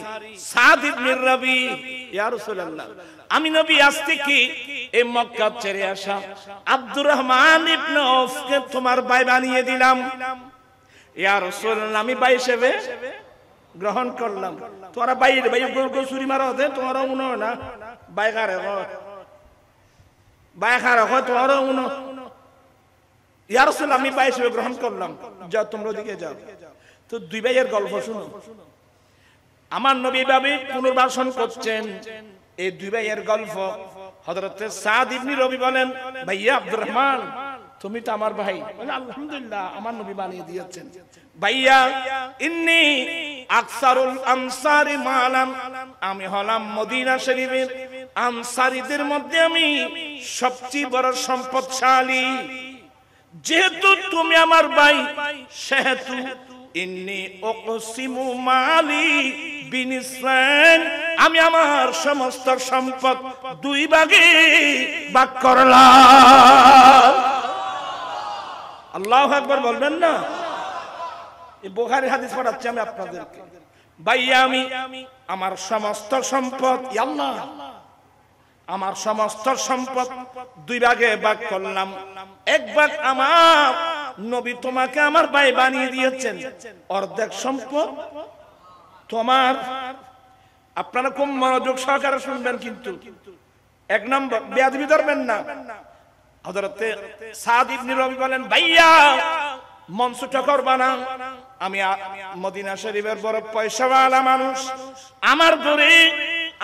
সাদ ইবনে রাবি ইয়া রাসূলুল্লাহ আমি নবী আজ কি এই মক্কা ছেড়ে আসা আব্দুর রহমান ইবনে আউফকে তোমার ভাই বানিয়ে দিলাম ইয়া রাসূলুল্লাহ আমি ভাই হিসেবে গ্রহণ করলাম তোরা ভাই ভাই গোল গোল চুরি মারা হতে তোমরা মনে হয় না বাইকারে উনো ইয়ারসুল আমি গ্রহণ করলাম যাও তোমরা যাও তো দুই ভাইয়ের গল্প শুনো আমার নবী বাবি পুনর্বাসন করছেন এই দুই ভাইয়ের গল্প হজরতে সাদ ইবনি রবি বলেন ভাইয়া আব্দুর রহমান তুমি তো আমার ভাই আলহামদুলিল্লাহ আমার নবী বানিয়ে দিয়েছেন ভাইয়া ইন্নি আকসারুল আনসারি মালান আমি হলাম মদিনা শরীফের আমসারিদের মধ্যে আমি সবচেয়ে বড় সম্পদশালী যেহেতু তুমি আমার ভাই সেহেতু ইন্নি ওকসিমু মালি বিনিসান আমি আমার সমস্ত সম্পদ দুই ভাগে ভাগ করলাম আল্লাহ একবার বলবেন না এই বোখারি হাদিস পড়াচ্ছি আমি আপনাদেরকে ভাইয়া আমি আমার সমস্ত সম্পদ আল্লাহ আমার সমস্ত সম্পদ দুই ভাগে ভাগ করলাম এক ভাগ আমার নবী তোমাকে আমার ভাই বানিয়ে দিয়েছেন অর্ধেক সম্পদ তোমার আপনারা খুব মনোযোগ সহকারে শুনবেন কিন্তু এক নম্বর বেয়াদবি ধরবেন না হজরতে সাদ বলেন ভাইয়া মনসুটা করবা না আমি মদিনা শরীফের বড় পয়সাওয়ালা মানুষ আমার ঘরে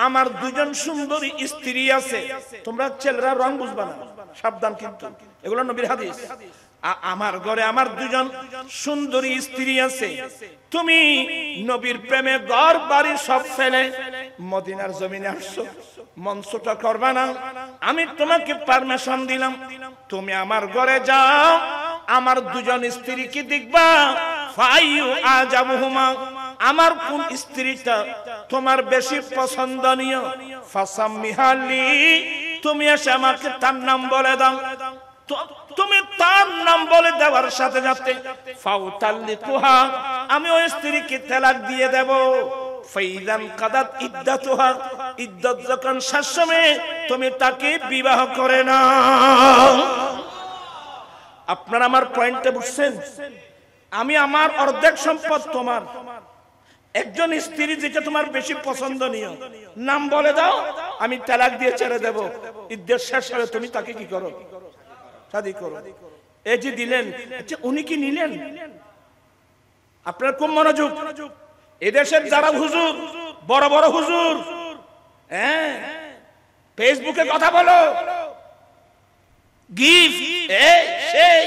আমার দুজন সুন্দরী স্ত্রী আছে তোমরা ছেলেরা রং বুঝবা না সাবধান কিন্তু এগুলো নবীর হাদিস আমার ঘরে আমার দুজন সুন্দরী স্ত্রী আছে তুমি নবীর প্রেমে ঘর বাড়ি সব ফেলে মদিনার জমিনে আসছো মঞ্চটা করবা না আমি তোমাকে পারমিশন দিলাম তুমি আমার ঘরে যাও আমার দুজন স্ত্রী কি দেখবা ফাইউ আজাবুহুমা আমার কোন স্ত্রীটা তোমার বেশি পছন্দনীয় ফাসাম্মিহালি তুমি এসে আমাকে তার নাম বলে দাও তুমি তার নাম বলে দেওয়ার সাথে সাথে ফাউতাল্লি তুহা আমি ওই স্ত্রীকে তেলাক দিয়ে দেব ফাইদান কাদাত ইদ্দা ইদ্দত যখন শেষ সময়ে তুমি তাকে বিবাহ করে না আপনারা আমার পয়েন্টে বুঝছেন আমি আমার অর্ধেক সম্পদ তোমার একজন স্ত্রী যেটা তোমার বেশি পছন্দনীয় নাম বলে দাও আমি তালাক দিয়ে ছেড়ে দেব ঈদের শেষ হলে তুমি তাকে কি করো শাদি করো এই যে দিলেন আচ্ছা উনি কি নিলেন আপনার খুব মনোযোগ এদেশের যারা হুজুর বড় বড় হুজুর হ্যাঁ ফেসবুকে কথা বলো গিফট এই সেই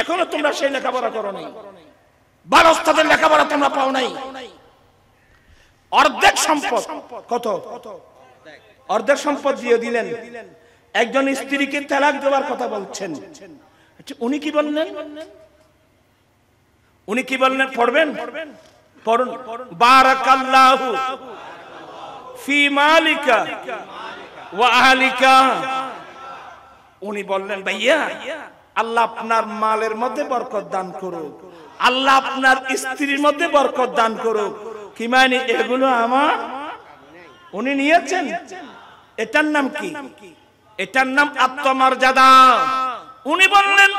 এখনো তোমরা সেই লেখাপড়া করো নাই ভালো ওস্তাদের লেখাপড়া তোমরা পাও নাই অর্ধেক সম্পদ কত অর্ধেক সম্পদ দিয়ে দিলেন একজন স্ত্রীকে দেওয়ার কথা বলছেন আচ্ছা, উনি কি বললেন উনি কি বললেন পড়বেন পড়ুন বারাকাল্লাহু ফি মালিকা ওয়া আহলিকা উনি বললেন ভাইয়া আল্লাহ আপনার মালের মধ্যে বরকত দান করুক আল্লাহ আপনার স্ত্রীর মধ্যে বরকত দান করুক কি মানে এগুলো আমার উনি নিয়েছেন এটার নাম কি এটার নাম আত্মমর্যাদা উনি বললেন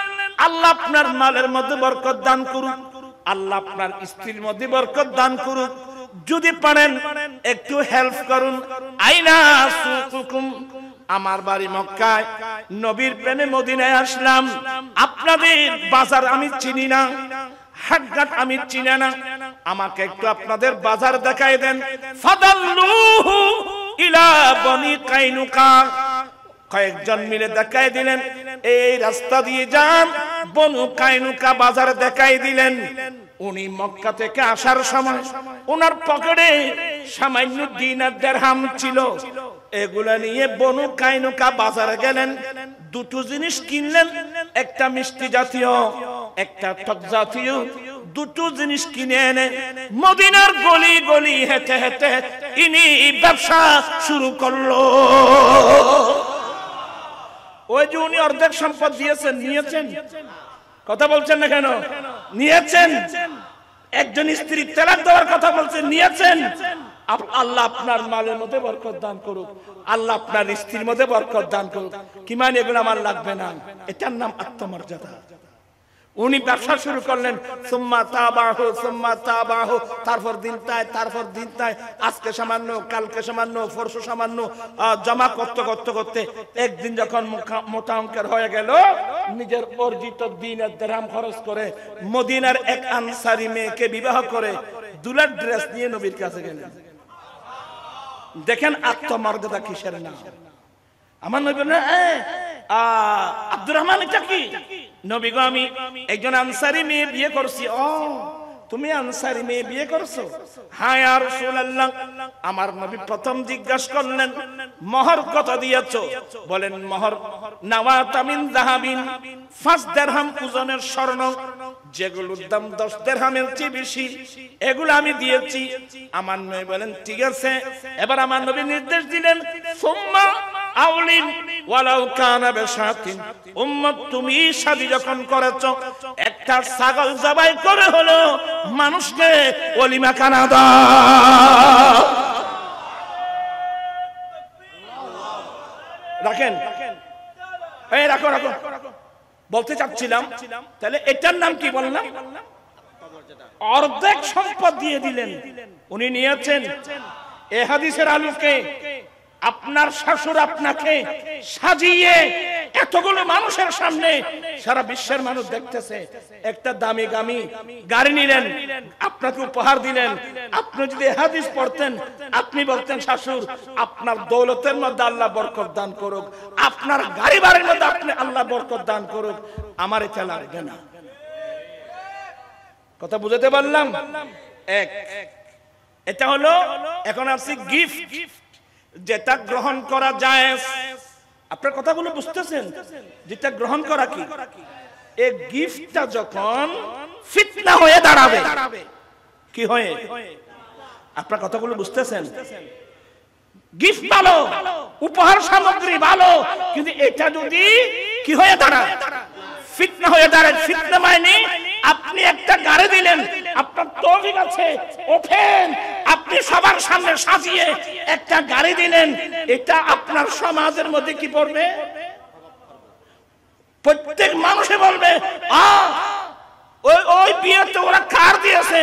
আল্লাহ আপনার মালের মধ্যে বরকত দান করুক আল্লাহ আপনার স্ত্রীর মধ্যে বরকত দান করুক যদি পারেন একটু হেল্প করুন আইনা সুকুকুম আমার বাড়ি মক্কায় নবীর প্রেমে মদিনায় আসলাম আপনাদের বাজার আমি চিনি না হাড্ডাট আমি চিনে না আমাকে একটু আপনাদের বাজার দেখাই দেন ফাদাল্লুহু ইলা বনি কাইনুকা কয়েকজন মিলে দেখাই দিলেন এই রাস্তা দিয়ে যান বনু কাইনুকা বাজার দেখাই দিলেন উনি মক্কা থেকে আসার সময় ওনার পকেটে সামান্য দিনার আর হাম ছিল এগুলা নিয়ে বনু কাইনুকা বাজারে গেলেন দুটো জিনিস কিনলেন একটা মিষ্টি জাতীয় একটা টক জাতীয় দুটো জিনিস কিনে এনে মদিনার গলি গলি হেঁটে হেঁটে ইনি ব্যবসা শুরু করলো ওই যে উনি অর্ধেক সম্পদ দিয়েছেন নিয়েছেন কথা বলছেন না কেন নিয়েছেন একজন স্ত্রী তেলাক দেওয়ার কথা বলছেন নিয়েছেন আল্লাহ আপনার মালের মধ্যে বরকত দান করুক আল্লাহ আপনার স্ত্রীর মধ্যে বরকত দান করুক মানে এগুলো আমার লাগবে না এটার নাম আত্মমর্যাদা উনি ব্যবসা শুরু করলেন সোম্মা তা বাহ সোম্মা তা বাহ তারপর দিন তাই তারপর দিন তাই আজকে সামান্য কালকে সামান্য সামান্য জমা করতে করতে করতে একদিন যখন মোটা অঙ্কের হয়ে গেল নিজের অর্জিত দিনের দেরাম খরচ করে মদিনার এক আনসারি মেয়েকে বিবাহ করে দুলার ড্রেস নিয়ে নবীর কাছে গেলেন দেখেন আত্মমর্যাদা কিসের না আমার নবী না আব্দুর রহমান এটা কি নবী গো আমি একজন আনসারি মেয়ে বিয়ে করছি ও তুমি আনসারি মেয়ে বিয়ে করছো হ্যাঁ আর রাসূলুল্লাহ আমার নবী প্রথম জিজ্ঞাসা করলেন মহর কত দিয়েছো বলেন মোহর নাওয়াতামিন দাহাবিন ওজনের স্বর্ণ যেগুলোর দাম দশ দেড়হামের চেয়ে বেশি এগুলো আমি দিয়েছি আমার নয় বলেন ঠিক আছে এবার আমার নবী নির্দেশ দিলেন সোম্মা আউলিন ওয়ালাউ কানা বিশাতিন উম্মত তুমি শাদি যখন করেছো একটা ছাগল জবাই করে হলো মানুষকে ওলিমা কানা দাও রাখেন এই রাখো রাখো বলতে চাচ্ছিলাম তাহলে এটার নাম কি বললাম অর্ধেক সম্পদ দিয়ে দিলেন উনি নিয়েছেন এ হাদিসের আলোকে আপনার শাশুর আপনাকে সাজিয়ে এতগুলো মানুষের সামনে সারা বিশ্বের মানুষ দেখতেছে একটা দামি গামি গাড়ি নিলেন আপনাকে উপহার দিলেন আপনি যদি হাদিস পড়তেন আপনি বলতেন শাশুর আপনার দৌলতের মধ্যে আল্লাহ বরকত দান করুক আপনার গাড়ি বাড়ির মধ্যে আপনি আল্লাহ বরকত দান করুক আমার এটা লাগবে না কথা বুঝাতে পারলাম এক এটা হলো এখন আছে গিফট যেটা গ্রহণ করা যায় আপনার কথাগুলো বুঝতেছেন যেটা গ্রহণ করা কি এই গিফটটা যখন ফিতনা হয়ে দাঁড়াবে কি হয়ে আপনার কথাগুলো বুঝতেছেন গিফট ভালো উপহার সামগ্রী ভালো কিন্তু এটা যদি কি হয়ে দাঁড়ায় ফিতনা হয়ে দাঁড়ায় ফিতনা মানে আপনি একটা গাড়ি দিলেন আপনার তৌফিক আছে ওপেন আপনি সবার সামনে সাজিয়ে একটা গাড়ি দিলেন এটা আপনার সমাজের মধ্যে কি পড়বে প্রত্যেক মানুষে বলবে আ ওই ওই বিয়ে তো ওরা কার দিয়েছে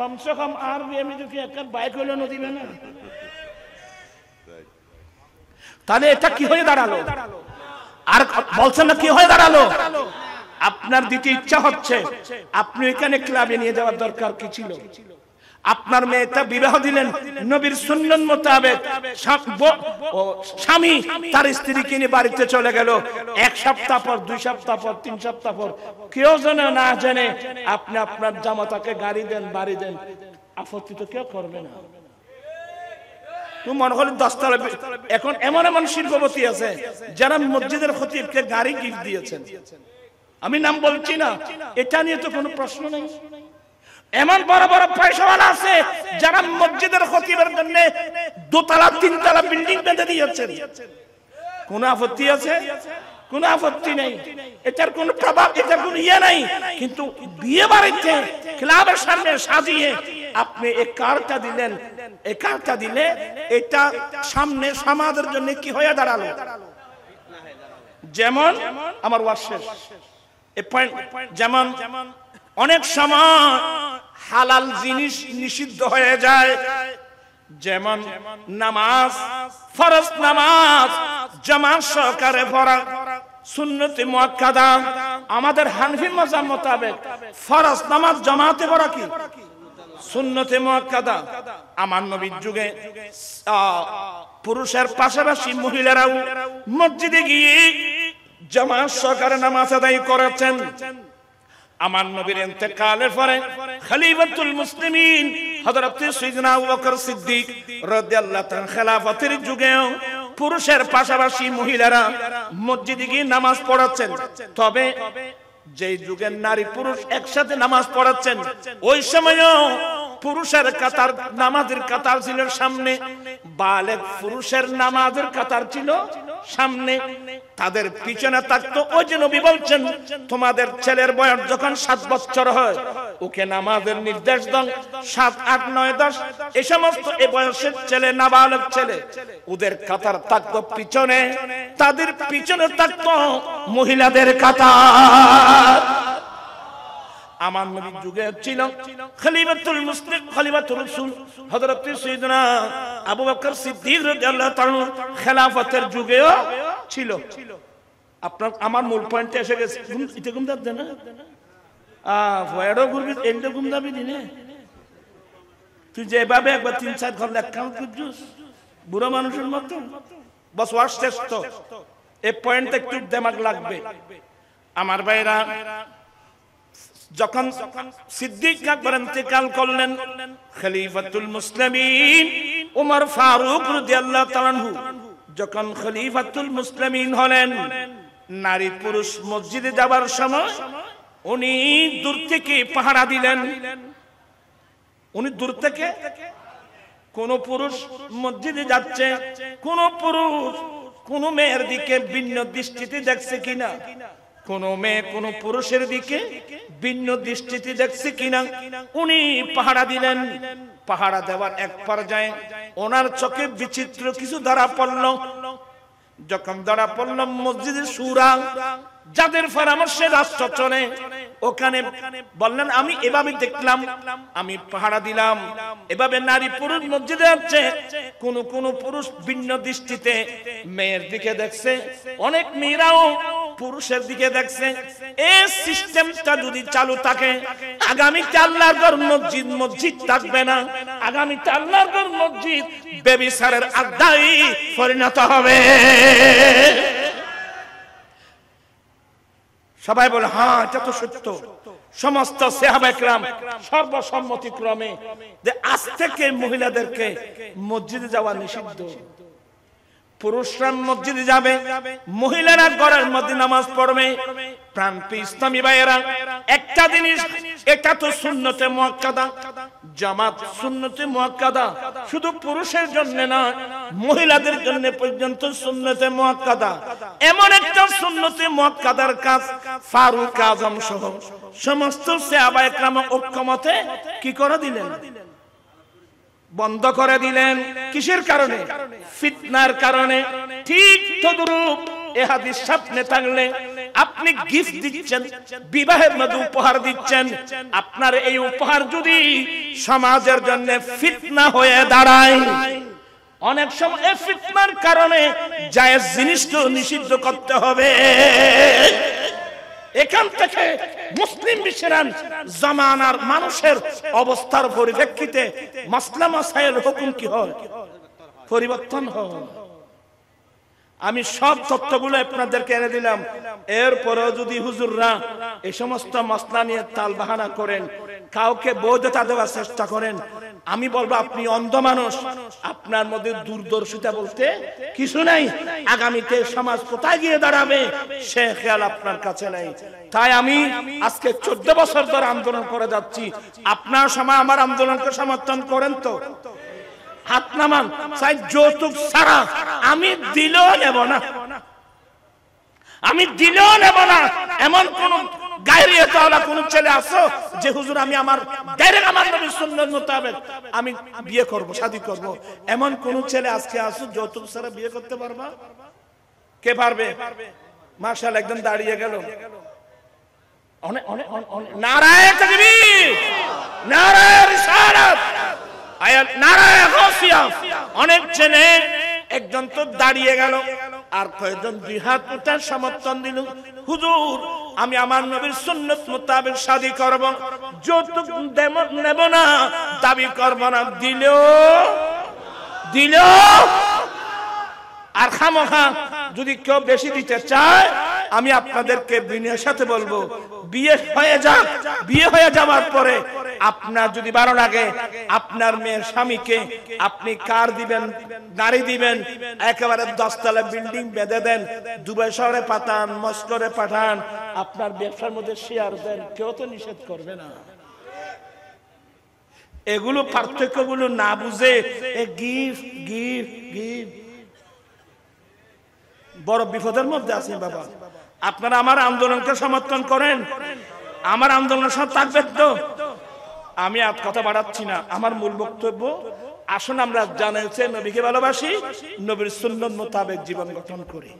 কমসে কম আর বিয়ে আমি যদি একটা বাইক হইলো না না তাহলে এটা কি হয়ে দাঁড়ালো আর বলছেন না কি হয়ে দাঁড়ালো আপনার দিতে ইচ্ছা হচ্ছে আপনি এখানে ক্লাবে নিয়ে যাওয়ার দরকার কি ছিল আপনার মেয়েটা বিবাহ দিলেন নবীর সুন্নন মোতাবেক স্বামী তার স্ত্রীকে নিয়ে বাড়িতে চলে গেল এক সপ্তাহ পর দুই সপ্তাহ পর তিন সপ্তাহ পর কেউ জানে না জানে আপনি আপনার জামাতাকে গাড়ি দেন বাড়ি দেন আপত্তি তো কেউ করবে না মনে করলেন দশতলা এখন এমন এমন শিল্পপতি আছে যারা মসজিদের খতিবকে গাড়ি গিফট দিয়েছেন আমি নাম বলছি না এটা নিয়ে তো কোনো প্রশ্ন নেই এমন বড় বড় পয়সাওয়ালা আছে যারা মসজিদের খতিবের জন্য দোতলা তিনতলা বিল্ডিং বেঁধে দিয়েছেন কোন আপত্তি আছে কোন আপত্তি নেই এটার কোন প্রভাব এটার কোন ইয়ে নাই কিন্তু বিয়ে বাড়িতে ক্লাবের সামনে সাজিয়ে আপনি এ কারটা দিলেন এ কারটা দিলে এটা সামনে সমাজের জন্য কি হয়ে দাঁড়ালো যেমন আমার ওয়াশ শেষ যেমন অনেক সময় হালাল জিনিস নিষিদ্ধ হয়ে যায় যেমন নামাজ ফরজ নামাজ জামা সহকারে পড়া আমাদের হানফি মাযহাব মোতাবেক ফরজ নামাজ জমাতে পড়া কি সুন্নতে মুয়াক্কাদা আমার নবীর যুগে পুরুষের পাশাপাশি মহিলারাও মসজিদে গিয়ে জামাত সহকারে নামাজ আদায় করেছেন আমার নবীর ইন্তেকালের পরে খলিফাতুল মুসলিমিন হযরত সাইয়েদনা আবু বকর সিদ্দিক রাদিয়াল্লাহু তাআলা খেলাফতের যুগেও পুরুষের পাশাপাশি মহিলারা মসজিদে গিয়ে নামাজ পড়াচ্ছেন তবে যে যুগের নারী পুরুষ একসাথে নামাজ পড়াচ্ছেন ওই সময়ও পুরুষের কাতার নামাজের কাতার ছিল সামনে বালেক পুরুষের নামাজের কাতার ছিল সামনে তাদের পিছনে থাকতো ওই যে নবী বলছেন তোমাদের ছেলের বয়স যখন সাত বছর হয় ওকে নামাজের নির্দেশ দন সাত আট নয় দশ এ সমস্ত এ বয়সের ছেলে নাবালক ছেলে ওদের কাতার থাকতো পিছনে তাদের পিছনে থাকতো মহিলাদের কাতার আমার নবীর যুগে ছিল খলিফাতুল মুসলিম খলিফাতুল রাসূল হযরত সাইয়েদনা আবু বকর সিদ্দিক রাদিয়াল্লাহু তাআলা খেলাফতের যুগেও ছিল আপনার আমার মূল পয়েন্টে এসে গেছে এটা ঘুম দাবছে না ঘুরবি দাবি দিনে তুই যেভাবে একবার তিন চার ঘর লেখা করছিস বুড়ো মানুষের মতো বস ওয়ার শ্রেষ্ঠ এই পয়েন্টে একটু দেমাগ লাগবে আমার ভাইরা যখন সিদ্দিক আকবর ইন্তেকাল করলেন খলিফাতুল মুসলিমিন উমর ফারুক রাদিয়াল্লাহু তাআলা যখন খলিফাতুল মুসলিমিন হলেন নারী পুরুষ মসজিদে যাবার সময় উনি দূর থেকে পাহারা দিলেন উনি দূর থেকে কোন পুরুষ মসজিদে যাচ্ছে কোন পুরুষ কোন মেয়ের দিকে ভিন্ন দৃষ্টিতে দেখছে কিনা কোন মেয়ে কোন পুরুষের দিকে ভিন্ন দৃষ্টিতে দেখছে কিনা উনি পাহারা দিলেন পাহাড়া দেওয়ার এক পর্যায়ে ওনার চোখে বিচিত্র কিছু ধরা পড়ল যখন ধরা পড়ল মসজিদের সুরাং যাদের পরামর্শে রাষ্ট্র চলে ওখানে বললেন আমি এভাবে দেখলাম আমি পাহারা দিলাম এভাবে নারী পুরুষ মসজিদে আছে কোন কোন পুরুষ ভিন্ন দৃষ্টিতে মেয়ের দিকে দেখছে অনেক মেয়েরাও পুরুষের দিকে দেখছে এই সিস্টেমটা যদি চালু থাকে আগামী চাল্লার ঘর মসজিদ মসজিদ থাকবে না আগামী চাল্লার ঘর মসজিদ বেবিসারের আড্ডায় পরিণত হবে সবাই বলে হ্যাঁ এটা তো সত্য সমস্ত সেহাবাকরাম সর্বসম্মতিক্রমে যে আজ থেকে মহিলাদেরকে মসজিদে যাওয়া নিষিদ্ধ পুরুষরা মসজিদে যাবে মহিলারা ঘরের মধ্যে নামাজ পড়বে প্রান্তি ইসলামী ভাইয়েরা একটা জিনিস এটা তো শূন্যতে মহাকাদা জামাত শূন্যতে মহাকাদা শুধু পুরুষের জন্য না মহিলাদের জন্য পর্যন্ত শূন্যতে মহাকাদা এমন একটা শূন্যতে মহাকাদার কাজ ফারুক আজম সহ সমস্ত সেবা একরাম ঐক্যমতে কি করে দিলেন বন্ধ করে দিলেন কিসের কারণে ফিতনার কারণে ঠিক তদরূপ এ হাদিস সামনে থাকলে আপনি গিফট দিচ্ছেন বিবাহের মধ্যে উপহার দিচ্ছেন আপনার এই উপহার যদি সমাজের জন্য ফিতনা হয়ে দাঁড়ায় অনেক সময় ফিতনার কারণে জায়েজ জিনিসকে নিষিদ্ধ করতে হবে এখান থেকে মুসলিম বিশ্বের জামানার মানুষের অবস্থার পরিপ্রেক্ষিতে মাসলা মাসাইয়ের হুকুম কি হয় পরিবর্তন হয় আমি সব তথ্যগুলো আপনাদেরকে এনে দিলাম এরপরেও যদি হুজুররা এই সমস্ত মশলা নিয়ে তাল বাহানা করেন কাউকে বৈধতা দেওয়ার চেষ্টা করেন আমি বলবো আপনি অন্ধ মানুষ আপনার মধ্যে দূরদর্শিতা বলতে কিছু নাই আগামীতে সমাজ কোথায় গিয়ে দাঁড়াবে সে খেয়াল আপনার কাছে নাই তাই আমি আজকে চোদ্দ বছর ধরে আন্দোলন করে যাচ্ছি আপনার সময় আমার আন্দোলনকে সমর্থন করেন তো হাত নামান চাই যৌতুক ছাড়া আমি দিলেও নেব না আমি দিলেও নেব না এমন কোন গায়রে তাহলে কোন ছেলে আসো যে হুজুর আমি আমার ডাইরেক্ট আমার নবীর সুন্নাত মোতাবেক আমি বিয়ে করব শাদি করব এমন কোন ছেলে আজকে আসো যৌতুক সারা বিয়ে করতে পারবা কে পারবে মাশাআল্লাহ একদম দাঁড়িয়ে গেল অনেক অনেক নারায়ে তাকবীর নারায়ে রিসালাত আয়াত নারায়ে গাউসিয়া অনেক ছেলে একজন তো দাঁড়িয়ে গেল আর কয়েকজন দুই হাত উঠার সমর্থন দিল হুজুর আমি আমার নবীর সুন্নত মোতাবেক শাদি করব যৌতুক নেব না দাবি করব না দিলেও দিলেও আর খামোখা যদি কেউ বেশি দিতে চায় আমি আপনাদেরকে বিনিয়ার সাথে বলবো বিয়ে হয়ে যাক বিয়ে হয়ে যাওয়ার পরে আপনার যদি বারো লাগে আপনার মেয়ের স্বামীকে আপনি কার দিবেন গাড়ি দিবেন একেবারে দশতলা বিল্ডিং বেঁধে দেন দুবাই শহরে পাঠান মস্করে পাঠান আপনার ব্যবসার মধ্যে শেয়ার দেন কেউ তো নিষেধ করবে না এগুলো পার্থক্য গুলো না বুঝে গিফট গিফট গিফট বড় বিপদের মধ্যে আছে বাবা আপনারা আমার আন্দোলনকে সমর্থন করেন আমার আন্দোলন সব থাকবেন তো আমি আর কথা বাড়াচ্ছি না আমার মূল বক্তব্য আসুন আমরা জানাইছে নবীকে ভালোবাসি নবীর সুন্দর মোতাবেক জীবন গঠন করি